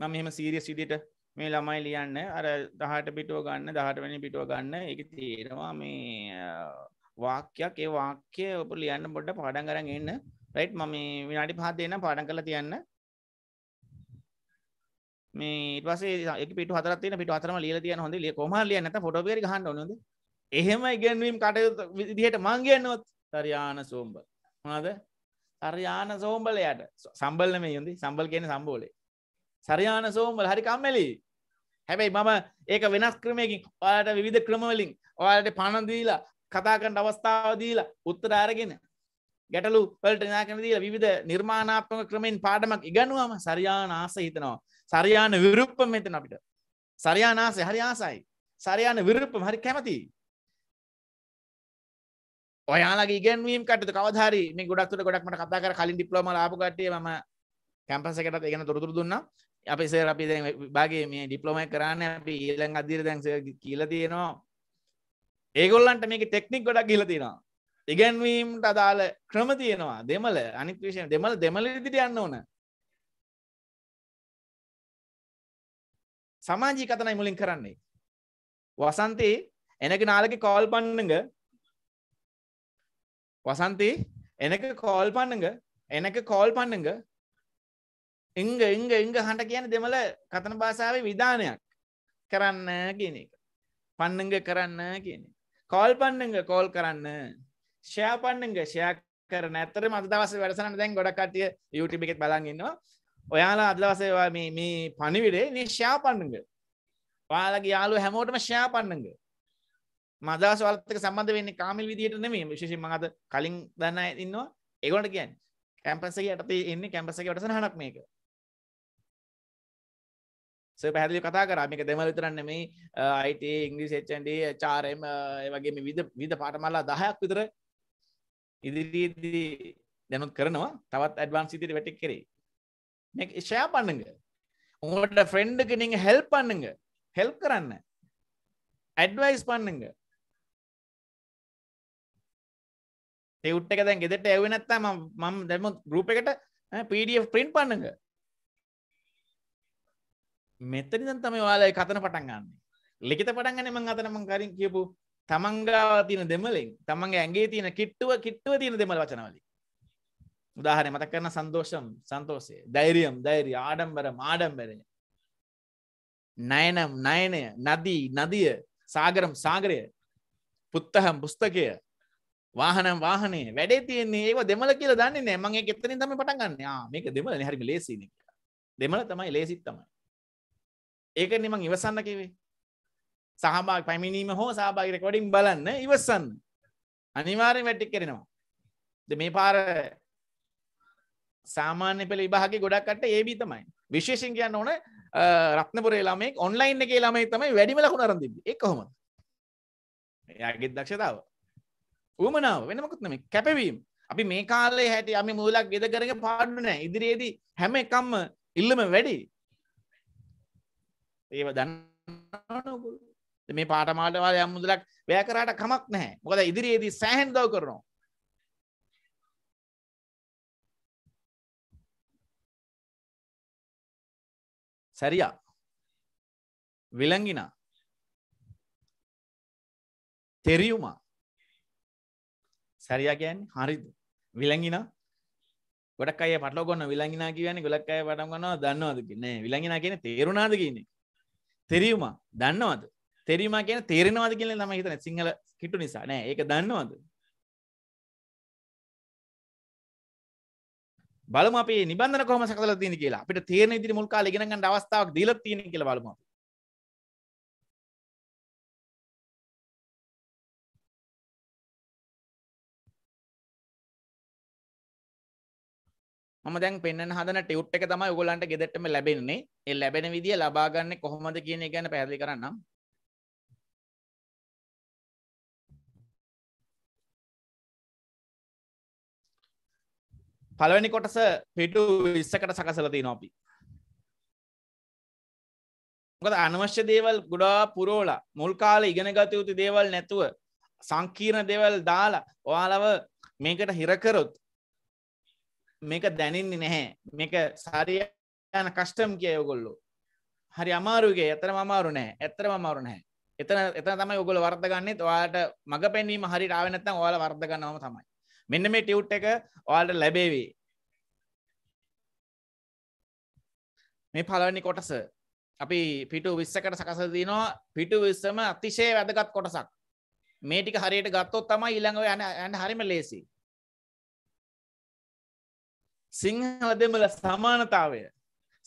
මම මෙම සීරිය සිදිට මේ ළමයි ලියන්න අර දහට පිටුව ගන්න දහට වැනි පිටුව ගන්න එක තේරවා මේ වාක්‍යයක් ඒ වාක්‍ය ඔප ලියන්න බොඩ්ඩ පාඩන් කරන්න එන්න රයිට් මම විනාඩි පහත් දෙන්න පාඩන් කළ තියන්න මේ ඊට පස්සේ එක පිටු හතරක් තියෙන පිටු හතරම ලියලා තියන හොඳයි ලිය කොහොම හරි ලියන්න නැත්නම් ෆොටෝ පේරි ගහන්න ඕනේ හොඳයි එහෙම ඉගෙනවීම් කටයුතු විදිහට මං ගන්නවත් සරියාන සෝම්බල් මොනවද සරියාන සෝම්බලයට සම්බල් නෙමෙයි හොඳයි සම්බල් කියන්නේ සම්බෝලේ සරියාන සෝම්බල් හරි කම්මැලි හැබැයි මම ඒක වෙනස් ක්‍රමයකින් ඔයාලට විවිධ ක්‍රමවලින් ඔයාලට පණ දීලා කතා කරන්න අවස්ථාව දීලා උත්තර අරගෙන ගැටලු වලට නාකන දීලා විවිධ නිර්මාණාත්මක ක්‍රමෙන් පාඩමක් ඉගෙනුවම සරියාන ආස හිතනවා සරයාන විරුප්ප මෙතන අපිට සරයානාසය හරි ආසයි සරයාන විරුප්පම හරි කැමති ඔයාලගේ ඉගැන්වීම් කටයුතු කවදාරි මේ ගොඩක් උඩ ගොඩක් මට කතා කර කලින් ඩිප්ලෝමා ලාපු කට්ටිය මම කැම්පස් එකට ඒ ගැන තොරතුරු දුන්නා අපි සර් අපි දැන් විභාගයේ මේ ඩිප්ලෝමා එක කරන්න අපි ඊළඟ අදියර දැන් සර් කියලා තියෙනවා ඒගොල්ලන්ට මේක ටෙක්නික් ගොඩක් ගිහිලා තියෙනවා ඉගැන්වීමට අදාළ ක්‍රම තියෙනවා දෙමළ අනිත් විශේෂයෙන් දෙමළ දෙමළ ඉදිරියට යන්න ඕන සමාජී කතනයි මුලින් කරන්නේ. වසන්තේ එනක නාලක කෝල් පන්නඟ වසන්තේ එනක කෝල් පන්නඟ එනක කෝල් පන්නඟ එංග එංග එංග හට කියන දෙමළ කතන භාසාාවේ විධානයක් කරන්න කියන එක. පන්නඟ කරන්න කියන. කෝල් පන්නඟ කෝල් කරන්න ෂයා පන්නඟ ෂයා කරන ඇතර මත දවස වැඩසන දැන් ගොඩක්ටිය යුටි එකෙත් බලගන්නවා ඔයාලා අදවසේවා මේ පණිවිඩේ නේ ශ්‍යාපන්නග ඔයාලගේ යාලු හැමෝටම ශ්‍යාපන්නග මදා සවල්තක සම්බඳ වෙන්නේ කාමිල් විදිහට නෙමේ විශේෂෙන් මම අද කලින් දන්න අය ඉන්නවා ඒගොල්ලන්ට කියන්නේ කැම්පස් එකේ යටතේ ඉන්නේ කැම්පස් එකේ වැඩසටහනක් මේක සර් පැහැදිලිව කතා කරා මේක දෙමළ විතරක් නෙමෙයි IT ඉංග්‍රීසි H&D HRM ඒ වගේ මේ විවිධ විවිධ පාඨමාලා 10ක් විතර ඉදිරියේදී දැනුත් කරනවා තවත් ඇඩ්වාන්ස් විදිහට වැටෙක් කරේ ஷேர் பண்ணுங்க உங்களோட ஃப்ரெண்டுக்கு நீங்க ஹெல்ப் பண்ணுங்க ஹெல்ப் கரන්න ඇඩ්වයිස් பண்ணுங்க ඒ උට් එක දැන් ගෙදරට ඇව්වේ නැත්නම් මම මම දැන් ගෲප් එකට PDF print பண்ணுங்க මෙතනින් දැන් තමයි ඔයාලා ඒ කතන පටන් ගන්න. ලිඛිත පටන් ගන්නේ මම අතන මම කරින් කියපු තමන්ගාව තියෙන දෙමලෙන් තමන්ගේ ඇඟේ තියෙන කිට්ටුව කිට්ටුව තියෙන දෙමළ වචන වලින්. උදාහරය මතක් කරන සන්දෝෂම් සන්තෝසය ධෛරියම් ධෛරී ආඩම්බර මාඩම්බරය නයනම් නයනය නදී නදිය සාගරම් සාගරය පුත්තහම් පුස්තකය වාහනම් වාහනේ වැඩේ තියන්නේ ඒ දෙමල කියලා දන්නේ නෑ මගේ එතරින් තම පටගන්න මේක දෙමල හරිම ලේසින දෙමල තමයි ලේසිත් තමයි ඒක නිමං ඉවසන්න කිවේ සහභාග පැමිණීම හෝ සහභාගරකොඩින් බලන්න ඉවසන්න අනිවාරෙන් වැටික් කරෙනවා ද මේ පාර සාමාන්‍ය පෙළ විභාගේ ගොඩක් අට ඒ තමයි විශේෂෙන් කියන්න ඕන රත්නපුරේ ළමෙක් ඔන්ලයින් එකේ ළමයි තමයි වැඩිම ලකුණ අරන් තිබ්බේ ඒක කොහොමද එයාගේ දක්ෂතාව ඌමනාව වෙන මොකුත් නෙමෙයි කැපවීම අපි මේ කාලේ හැටි අපි මුලක් ගෙද කරගෙන පාඩු නැහැ ඉදිරියේදී හැම එකක්ම ඉල්ලම වැඩි ඒව දන්න ඕගොල්ලෝ මේ පාටමාලවල යම් මුදලක් වැය කරාට කමක් නැහැ මොකද ඉදිරියේදී සෑහෙන දව කරනවා සැරියා විලංගිනා තෙරියුමා සැරියා කියන්න හරිද විලංගිනා ගොඩක් අය පටල ගොන්න විලංගිනා කියන්නේ ගොඩක් අය පටන් ගන්නවා දන්නවද කියන්නේ විලංගිනා කියන්නේ තේරුණාද කියන්නේ තෙරියුමා දන්නවද තෙරීමා කියන තේරෙනවාද කියල ම හිතන සිංහල කිටු නිසා නෑ ඒක දන්නවද බලම අපේ නිබන්ධන කොහොම සකසලා තියෙන කියලා අපිට තේරෙන ඉදිරි මුල් කාලේ ඉගෙන ගන්න අවස්ථාවක් දීලා තියෙන කියලා බලමු අපි. මම දැන් පෙන්වන්න හදන ටියුට් එක තමයි ඔයගොල්ලන්ට ගෙදරටම ලැබෙන්නේ. ඒ ලැබෙන විදිය ලබා ගන්න කොහොමද කියන එක ගැන පැහැදිලි කරන්නම්. පළවෙනි කොටස පිටු විස්සකට සකසලති නොපි මොකද අනවශ්‍ය දේවල් ගොඩා පුරෝලා මුල් කාල ඉගෙනගත යුතු දේවල් නැතුව සංකීර්ණ දේවල් දාලා ඔයාලව මේකට හිරකරොත් මේක දැනන්නේ නැහැ මේක සරියන කස්ටම් කිය ඔගොල්ලෝ හරි අමාරුගේ එතන අමාරු නෑ ඇතරම අමාරු නැහැ එතන එතන තමයි ඔගොල වර්ධගන්නේ ඔයාට මඟ පෙන්වීම හරි රාවනත්තන් ඔයාල වර්ධගන්නවම තමයි මෙන්න මේ ටියුට් එක ඔයාලට ලැබේවි මේ පලවනි කොටස අපි පිටු විස්සකට සකස දිනවා පිටු විස්සම අතිශය වැදගත් කොටසක් මේ ටික හරියට ගත්තොත් තමයි ඊළඟව යන යන්න හරිම ලේසි සිංහල දෙමළ සමානතාවය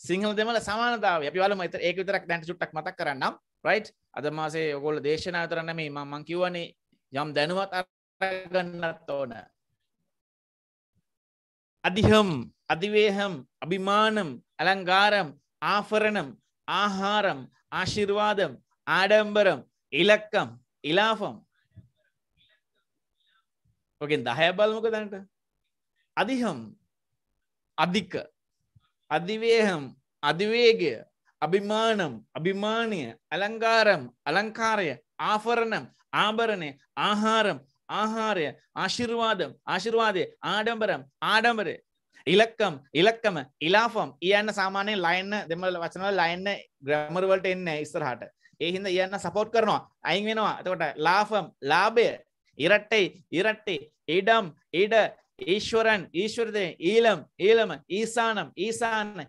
සිංහල දෙමළ සමානතාවය අපි වලම ඒක විතරක් දැන්ට චුට්ටක් මතක් කරන්නම් රයිට් අද මාසේ ඔගොල්ල දේශනා කරන්න මේ මං කිව්වනේ යම් දැනුවත් අරගන්නත් ඕන அதிகம் அதிவேகம் அபிமானம் அலங்காரம் ஆபரணம் ஆஹாரம் ஆசிர்வாதம் ஆடம்பரம் ඉලක්කම් ඉලාෆම් ඕකෙන් දහය බලමක දැනට අධිහම් අධික අධිවේහම් අධිවේගය අභිමානම් අභිමානය අලංකාරම් අලංකාරය ආෆරණම් ආභරණය ආහාරම් ஆஹாரය ஆශිර්වාதம் ආශිර්වාදය ආඩம்பரம் ආඩம்பරය ඉලක්කම් ඉලක්කම ඉලාෆම් කියන්න සාමානයෙන් ලයින්න දෙමල වචනවල ලයින්න ග්‍රමරවලට එන්න ඉස්සරහට ඒහින්ද කියන්න සපෝට් කරනවා අයින් වෙනවා එතකොට ලාෆම් ලාභය ඉරට්ටයි ඉරට්ටේ ඒඩම් ඒඩ ஈஸ்வரன் ஈஸ்வரதே ஈழம் ஈழம ஈசானம் ஈசான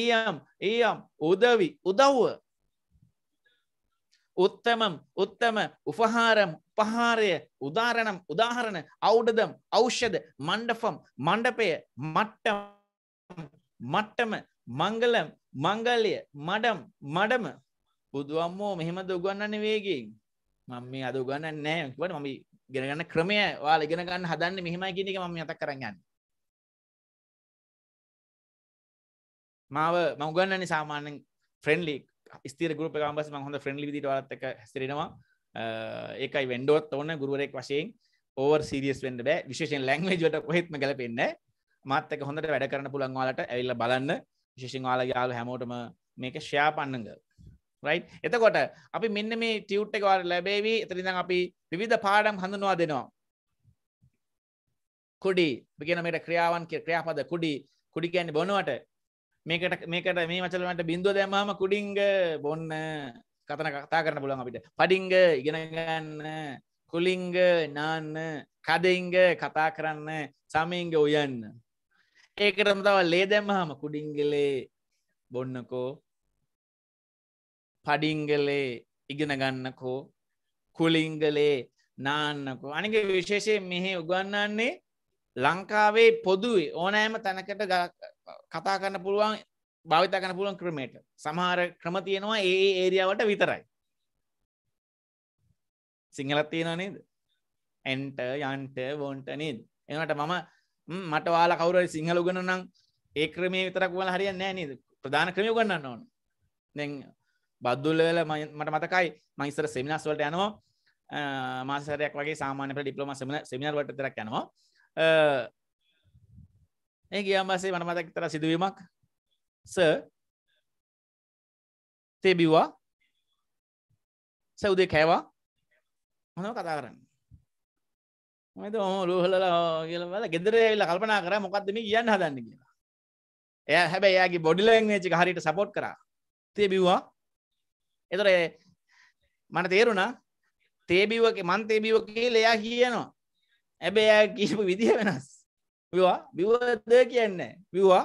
ஈயம் ஈயம் உதவி உதவு உத்தமம் உத்தம உபகாரம் උපහාරය උදාරණම් උදාහරණ අවුඩදම් ඖෂධ මණ්ඩපම් මණ්ඩපය මට්ටම් මට්ටම මංගලම් මංගල්ය මඩම් මඩම බුදුවම්මෝ මෙහෙමද උගන්නන්නේ වේගෙන් මම මේ අද උගන්නන්නේ නැහැ කිව්වට මම ඉගෙන ගන්න ක්‍රමය ඔයාලා ඉගෙන ගන්න හදන්නේ මෙහෙමයි කියන එක මම මතක් කරන් යන්නේ මාව මම උගන්නන්නේ සාමාන්‍යයෙන් ෆ්‍රෙන්ඩ්ලි ස්ථිර ගුරුප් එකක් ආවම පස්සේ මම හොඳ ෆ්‍රෙන්ඩ්ලි විදිහට ඔයාලත් එක්ක හැසිරෙනවා ඒකයි වෙන්ඩෝත් ඕන ගුරුවරෙක් වශයෙන් ඕර් සිරියස් වෙන්ඩ බෑ විශේෂෙන් ලැංවේජට කොහෙත්ම කලපෙන්න මත්තක හොඳට වැඩ කරන පුළන් වාලට ඇවිල්ල බලන්න විශේෂෙන් වාල යාල හැමෝටම මේක ශ්‍යා පන්නග රයි් එතකොට අපි මෙන්න මේ ටියවට් එකවාර ලැබේවී එතරිඳ අපි විධ පාඩම් හඳුනවා දෙනවා කුඩි බිගෙනමට ක්‍රියාවන් කිය ක්‍රියාපද කුඩි කුඩි කියන්න බොනවට මේකට මේකට මේ මචලවට බින්දුව දැමම කුඩිංග බොන්න කතන කතා කරන පුළුවන් අපිට පඩිංග ඉගෙනගන්න කුලිංග නාන්න කඩයිංග කතා කරන්න සමීංග උයන්න ඒකටම තව ලේ දැම්මහම කුඩිංගලේ බොන්නකෝ පඩිංගලේ ඉගෙන ගන්නකෝ කුලිංගලේ නාන්නකෝ අනික විශේෂය මෙහෙ උගන්නන්නේ ලංකාවේ පොදුයි ඕනෑම තැනකට කතා කරන්න පුළුවන් භාවිතා කරන්න පුළුවන් ක්‍රමයට සමහර ක්‍රම තියෙනවා ඒ ඒරියාවට විතරයි සිංහලත් තියෙනවා නේද ඇන්ට යන්ට වොන්ට නේද එනට මම මට වාලා කවුරට සිංහල උගන නම් ඒ ක්‍රමේ විතරක් වල හරිය නෑ නේද ප්‍රධාන ක්‍රමය උගන්නන්න ඕන දැන් බද්දුල්ල වෙල මට මතකයි මයිස්සර සෙමිනස් වලට යනවා මාසරයක් වගේ සාමාන්‍ය ඩිපලෝම සෙමන සෙමිනර් වට තරක් යනවා ඒ ගියම්බසේ මනමතක් තර සිදුවීමක් ස තේ බිව්වා සැවදේ කෑවා හොඳම කතා කරන්න මද ම ලූහලලා කියලවල ගෙදර ඇල්ල කල්පනා කර මොකක්ද මේ කියන්න හදන්න කියලා එය හැබැ යාගේ බොඩිලංචි හරිට සපෝට් කර තේ බිව්වා එතොර මට තේරුණා තේබිවක මන් තේබිව කියල එයා කියනවා ඇබැ එයා කිසිපු විදිහ වෙනස් විවා බිවද කියන්නේ බිවා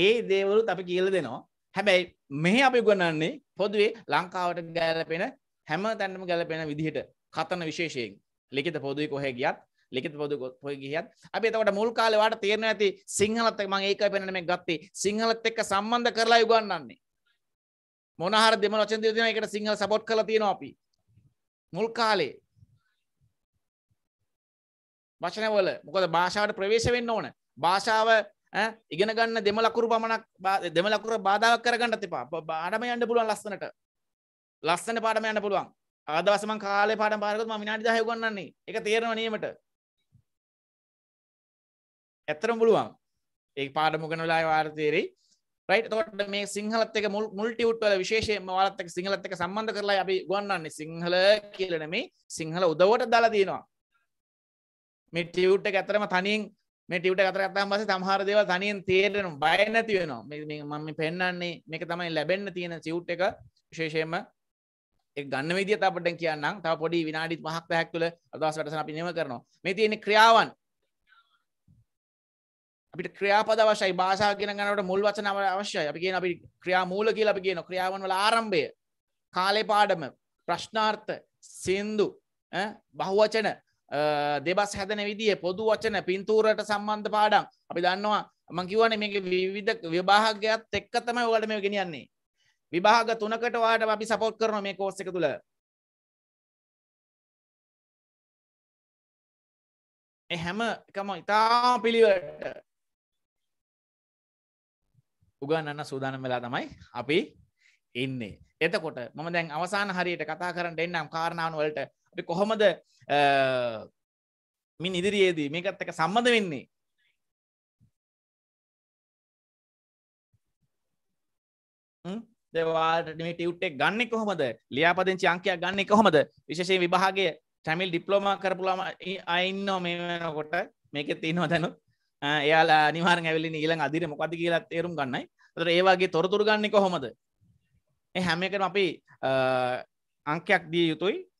ඒ දේවලුත් අපි කියල දෙනවා හැබැයි මෙහ අපි ගන්නන්නේ පොදුවේ ලංකාවට ගැලපෙන හැම තැන්නම ගැලපෙන විදිහට කතන විශේෂයෙන් ලිකෙත පොදුයි කොහ ගියත් ලිකෙත පොදු කොහ ගියත් අපි තවට මුල් කාලවාට තේරන ඇති සිංහලත් මං ඒක පෙනන මේ ගත්තේ සිංහලත් එක්ක සම්බන්ධ කරලා යුගන්නන්නේ මොනහර දෙම වචන දෙන එකට සිංහල සපොට් කළ තියෙනවා අපි මුල් කාලේ වචනවල මොකද භාෂාවට ප්‍රවේශ වෙන්න ඕන භාෂාව ඉගෙන ගන්න දෙම ලකුරු පමණක් දෙම ලකුර බාධාවක් කරගන්නත් එපා පාඩම යන්න පුළුවන් ලස්සනට ලස්සන පාඩම යන්න පුළුවන් ආදවස මං කාලේ පාඩම් පාරකොත් මම විනාඩි 10 උගන්වන්නේ ඒක තේරෙනව නියමට ඇත්තටම පුළුවන් ඒ පාඩම උගන්වන වෙලාවේ වාර තේරෙයි රයිට් එතකොට මේ සිංහලත් එක මුල්ටිවුට් වල විශේෂයෙන්ම ඔයාලත් එක්ක සිංහලත් එක්ක සම්බන්ධ කරලා අපි උගන්වන්නේ සිංහල කියලා නෙමෙයි සිංහල උදවට දාලා දිනවා මේ ටියුට් එක ඇත්තටම තනියෙන් මේ ටිවට කතර කතාම් පස සමහර දේව තනියෙන් තේරෙන බය නැති වෙනවා මම පෙන්න්නන්නේ මේක තමයි ලැබෙන්න තියෙන සිවුට් එක විශේෂයම ගන්න විදිිය අපට කියන්නම් තව පොඩි විනාඩිත් මහක් පැහැක්තුල අදස් වැටස අපි නම කරනවා මේ තියෙන ක්‍රියාවන් අපිට ක්‍රියාපද වශයි භාෂාව කියෙන ගන්නට මුල් වචනාව අවශ්‍යයි අපි කියන අපි ක්‍රියා මූල කියල අපි කියන ක්‍රියාවන් වල ආරම්භය කාලේ පාඩම ප්‍රශ්නාර්ථ සින්දු බහුවචන දෙබස් හැදන විදිිය පොදු වචන පින්තූරට සම්බන්ධ පාඩම් අපි දන්නවා මංකිවන මේ විවිධ විභාගයක් එක්ක තමයි ඔලට මේ ගෙනියන්නේ විභාග තුනකට වාට අපි සපෝට් කරන මේ කෝස්ස එක තුළ හැම එකම ඉතා පිළිවට උගන්නන්න සූදානම් වෙලා තමයි අපි ඉන්නේ එතකොට මම දැන් අවසාන හරියට කතා කරන්න එන්නම් කාරණාවන් වලට අපි කොහොමද මින් ඉදිරියේදී මේකත් එක සම්බඳ වෙන්නේ දෙවාට මේ ටියුට් එක ගන්න කොහොමද ලියාපදිංචි අංකයක් ගන්න කොහොමද විශේෂයෙන් විභාගය ටැමිල් ඩිප්ලෝමා කරපුලාම අයින්නෝ මේ වෙනකොට මේකෙත් තියෙනවා දැනුත් එයාලා අනිවාර්යෙන් ඇවිල්ලා ඊළඟ අදිර මොකද්ද කියලා තේරුම් ගන්නයි. ඒතර ඒ වගේ තොරතුරු ගන්න කොහොමද? මේ හැම එකම අපි අංකයක් දිය යුතුයි.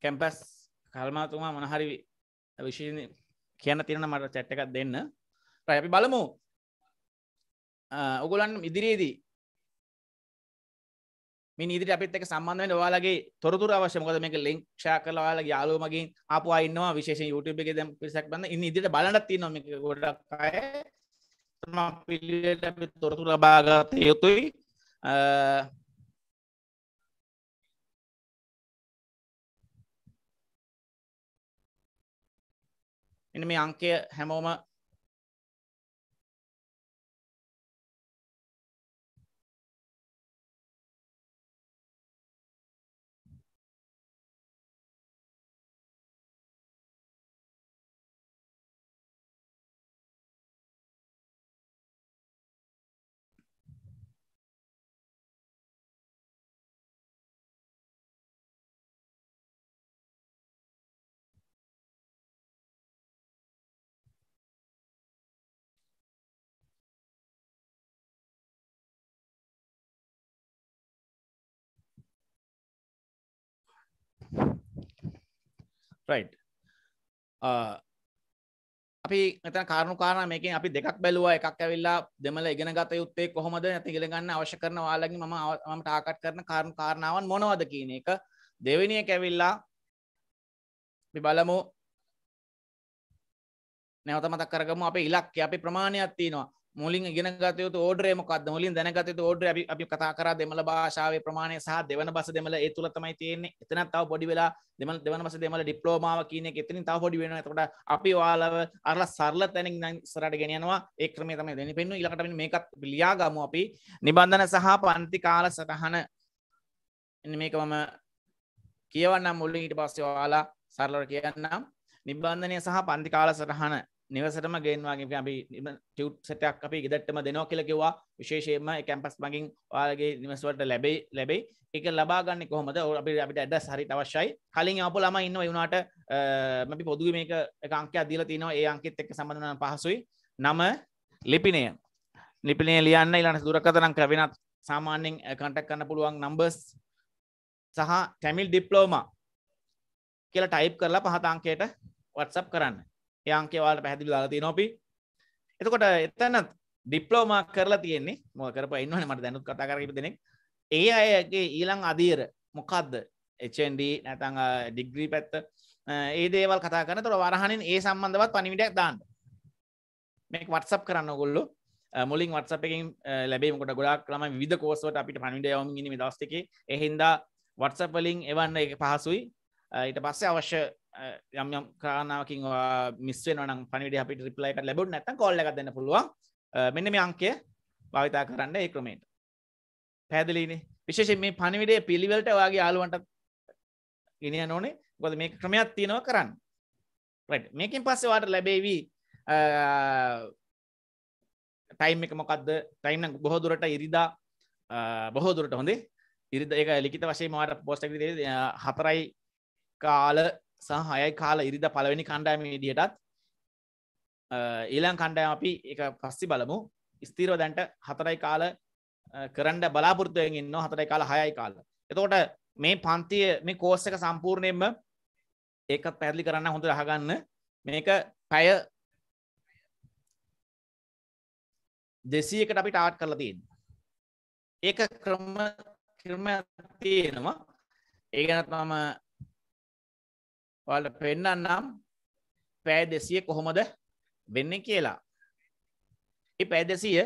කැම්පස් කල්මාතුමා මොනහරි විශෂ කියන තිරන මට චැට්ටකක් දෙන්න රයි අපි බලමු ඔගුලන් ඉදිරියේදී මේ නීදිට අපිත් එක සම්බන්ධ වෙන ඔයාලගේ තොරතුරු අවශ්‍ය මොකද මේක ලින්ක් ෂෙයා කරලා ඔයාලගේ යාළුවෝමගෙන් ආපු අය ඉන්නවා විශේෂයෙන් YouTube එකේ දැන් පිරිසක් බඳ ඉන්න ඉදිරියට බලන්නත් තියෙනවා මේක ගොඩක් අය මම පිළිවෙලට අපි තොරතුරු ලබා ගත යුතුයි එන්න මේ අංකය හැමෝම රයිට් uh, අපි මෙතන කාරණු කාරණා මේකෙන් අපි දෙකක් බැලුවා එකක් ඇවිල්ලා දෙමළ ඉගෙන ගත යුත්තේ කොහොමද නැත්නම් ඉගෙන ගන්න අවශ්‍ය කරන ඔයාලගේ මම මම ටාගට් කරන කාරණු කාරණාවන් මොනවද කියන එක දෙවෙනි එක ඇවිල්ලා අපි බලමු නැවත මතක් කරගමු අපේ ඉලක්කය අපේ ප්‍රමාණයක් තියෙනවා මුලින් ගෙනගතයුතු ෝඩ්‍රේමකක්ද මුලින් දැනගතයුතු ෝඩ්‍ර අපි කතා කර දෙමළ භාෂාව ප්‍රමාණය සහ දෙවන බස දෙමළ ඒ තුළ තමයි තියන්නේ එතන තව පොඩි වෙලා දෙමල් දෙවන බස දෙමළ ඩිප්ලෝමාව කියන එතන තව පොඩි වෙන තකොට අපි වාලව අරල සරල තැනින් සරට ගෙනයනවා ඒ ක්‍රමේ තමයි දෙනි පෙන්නු ඉලකට මේකත් බිලියාගම අපි නිබන්ධන සහ පන්ති කාල සටහන මේකමම කියවන්නම් මුල්ලින් ඊට පස්සේ වාලා සරලට කියන්නම් නිබන්ධනය සහ පන්ති කාල සටහන නිවසටම ගේන්වාගේ අපි ටියට් සටක් අපි ගෙදටම දෙනවා කියලකිවා විශේෂයෙන්ම කැම්පස් මගින් වාලගේ නිවසවට ලැබේ ලැබයි එක ලබාගන්න කොහොමද අපි අපිට ඇඩ සරිට අවශ්‍යයි කලින් අපපු ලම ඉන්න වුණට මි පොදු මේක අංකයක් දීල තිනවා ඒ අංකෙත් එක් සඳන පහසුයි නම ලිපිනය ලිපිනේ ලියන්න ඉලන්න දුරකතනං කරවෙනත් සාමාන්‍යෙන් කටක් කන්න පුළුවන් නම්බස් සහ ටැමිල් ඩිප්ලෝම කියලා ටයිප් කරලා පහතාංකයට වටසප් කරන්න ඒ අංකේ ඔයාලට පැහැදිලිව දාලා තියෙනවා අපි. එතකොට එතනත් ඩිප්ලෝමා කරලා තියෙන්නේ මොකද කරපුවා ඉන්නවනේ මට දැනුත් කතා කරගෙන දෙනෙක්. ඒ අයගේ ඊළඟ අදියර මොකද්ද? HND නැත්නම් ඩිග්‍රී පැත්ත ඒ දේවල් කතා කරනතර වරහණින් ඒ සම්බන්ධවත් පණිවිඩයක් දාන්න. මේක WhatsApp කරන්න ඔයගොල්ලෝ මුලින් WhatsApp එකෙන් ලැබේ මොකට ගොඩක් ළමයි විවිධ කෝස් වලට අපිට පණිවිඩ යවමින් ඉන්නේ මේ දවස් දෙකේ. ඒ හින්දා WhatsApp වලින් එවන්න ඒක පහසුයි. ඊට පස්සේ අවශ්‍ය යම් යම් කාරණාවකින් මිස්වෙන් වන පනිට අපිට රිප්ලයිකට ලැබුණ නැත කොල්ල එකක් දෙන්න පුළුවන් මෙන්න මේ අංකය භාවිතා කරන්න ඒ ක්‍රමේට පැදිලිනේ විශේෂ මේ පණිවිඩේ පිළිවෙලට වගේ යාලුවන්ට ගෙනිය නොනේ ගොද මේ ක්‍රමයක් තියෙනවා කරන්න මේකින් පස්සේ වාට ලැබේවී ටයිම් එක මොකක්ද ටයිම් බොහෝදුරට ඉරිදා බොහෝදුරට හොඳේ ඉරිද එක ලිත වශේ මට පොස්ට හතරයි කාල සහ හයයි කාල ඉරිද පළවෙනි කණ්ඩායම ඉදිටත් ඊලන් කණ්ඩායම අපි එක පස්සි බලමු ස්තීරෝ දැන්ට හතරයි කාල කරන්න බලාපෘත්තුවයෙන් ඉන්න හතරයි කාල හයයි කාල එතකොට මේ පන්තිය මේ කෝස්ස එක සම්පූර්ණයෙන්ම ඒකත් පැදිලි කරන්න හොඳ රහගන්න මේක පැය දෙසීකට අපි ටාට් කරලා තියෙන් ඒක ක්‍රම ක්‍රම තියෙනවා ඒගැනත් මම ඔයාල පෙන්න්නම් පෑ දෙසිය කොහොමද වෙන්න කියලා ඒ පෑ දෙසිය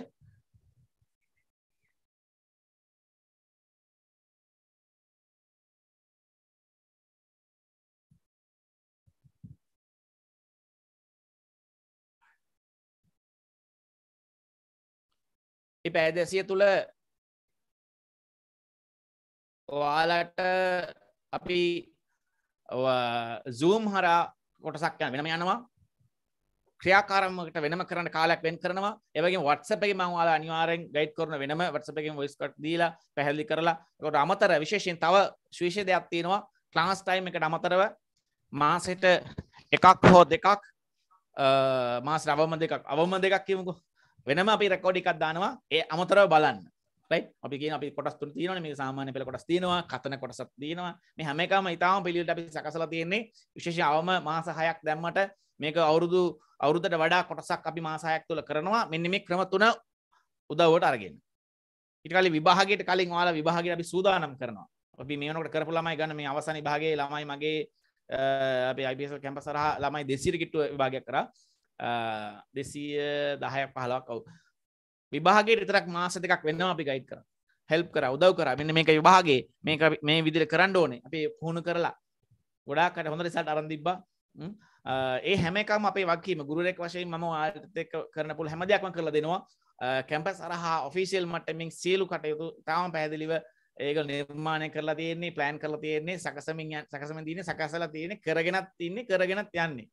පෑ දෙසිය තුළ ඔයාලට අපි සූම් හරා කොටසක් යන වෙනම යනවා ක්‍රියාකාරමකට වෙනම කරන්න කාලයක් වෙන් කරනවා ඒවගේ වටසප එක මංවාලා අනිවාරෙන් ගයිඩ් කරන වෙනම වටසපකින් වොයිස්කට් දීලා පැහැදිලි කරලා කොට අමතර විශේෂයෙන් තව ශවිෂ දෙයක් තියෙනවා ක්ලාස් ටයිම් එකට අමතරව මාසට එකක් හෝ දෙකක් මාස අවම දෙකක් අවම දෙකක් කිවකු වෙනම අපි රෙකෝඩිකක් දානවා ඒ අමතරව බලන්න right අපි කියන අපි කොටස් තුන තියෙනවානේ මේක සාමාන්‍ය පෙළ කොටස් තියෙනවා කතන කොටසක් තියෙනවා මේ හැම එකම ඊටාම පිළිවෙලට අපි සකසලා තියෙන්නේ විශේෂයෙන් අවම මාස 6ක් දැම්මට මේක අවුරුදු අවුරුද්දට වඩා කොටසක් අපි මාස 6ක් තුල කරනවා මෙන්න මේ ක්‍රම තුන උදව්වට අරගෙන ඊට කලින් විභාගයට කලින් ඔයාලා විභාගයට අපි සූදානම් කරනවා අපි මේ වෙනකොට කරපු ළමයි ගන්න මේ අවසාන විභාගයේ ළමයි මගේ අපේ IBSL කැම්පස් හරහා ළමයි 200 කිට්ටු විභාගයක් කරා 210ක් 15ක් විභාගේ තරක් මාස දෙකක් වෙන්නවා අපි ගයිඩ් කර හෙල්ප් කර උදව් කර මෙන්න මේක විභාගේ මේ මේ විදිර කරන්න ඕනේ අපි පුහුණු කරලා ගොඩාකට හොඳ රිසල්ට් අරන් තිබ්බා ඒ හැම එකම අපේ වගකීම ගුරුරෙක් වශයෙන් මම ආයතනයක කරන පුළුවන් හැම දෙයක්ම කරලා දෙනවා කැම්පස් අරහා ඔෆිෂියල් මට්ටමින් සියලු කටයුතු තාම පැහැදිලිව ඒක නිර්මාණය කරලා තියෙන්නේ ප්ලෑන් කරලා තියෙන්නේ සකසමින් සකසමින් දින සකසලා තියෙන්නේ කරගෙනත් ඉන්නේ කරගෙනත් යන්නේ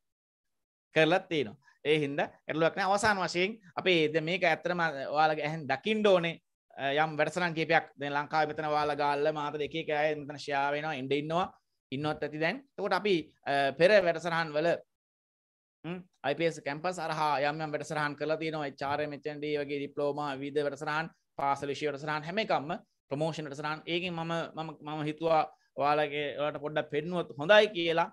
කරලත් තියෙනවා ඒ හින්ද එරලුවක්න අවසාන වශයෙන් අපේ ද මේක ඇත්තරම ඔයාලගේ ඇහන් දකිින් ඩෝනේ යම් වැඩසනන් කේපයක් දෙ ලංකාව මෙතන වාල ගල්ල මාත දෙක කෑය මෙතන ශාවෙනවා ඉන්ඩ ඉන්නවා ඉන්නොත් ඇති දැන් තකොට අපි පෙර වැඩසරහන් වල IPS කැම්පස් අරහා යම් යම් වැඩසරහන් කලා තියෙනවා චාරය මෙචන්ඩ වගේ ඩිප්ලෝම විද වැඩසරහන් පාසලිෂය වැඩසරහන් හැම එකක්ම ප්‍රමෝෂණ වැඩසරහන් ඒකින් මම මම හිතුවා වාලගේ ට පොඩ්ඩ පෙන්නුවත් හොඳයි කියලා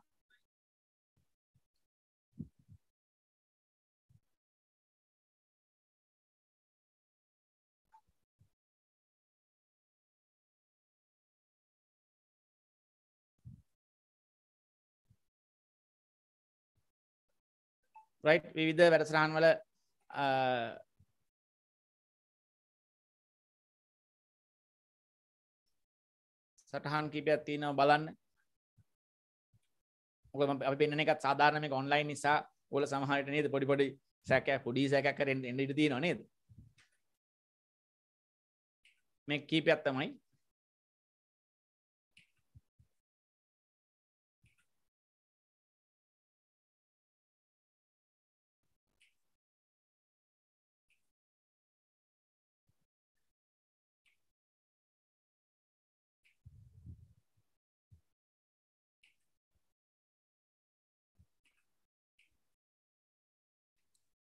රයි් විවිධ වැඩසරාන් වල සටහන් කිපයක් තියෙනව බලන්න ඔක පෙන්න්න එකත් සාධාරනම ඔන්ලයින් නිසා ඔල සමහට නේද පොඩිපොඩි සැකෑ පොඩි සැකැ කරෙන් එඩිට තියෙන නේද මේ කීපයක් තමයි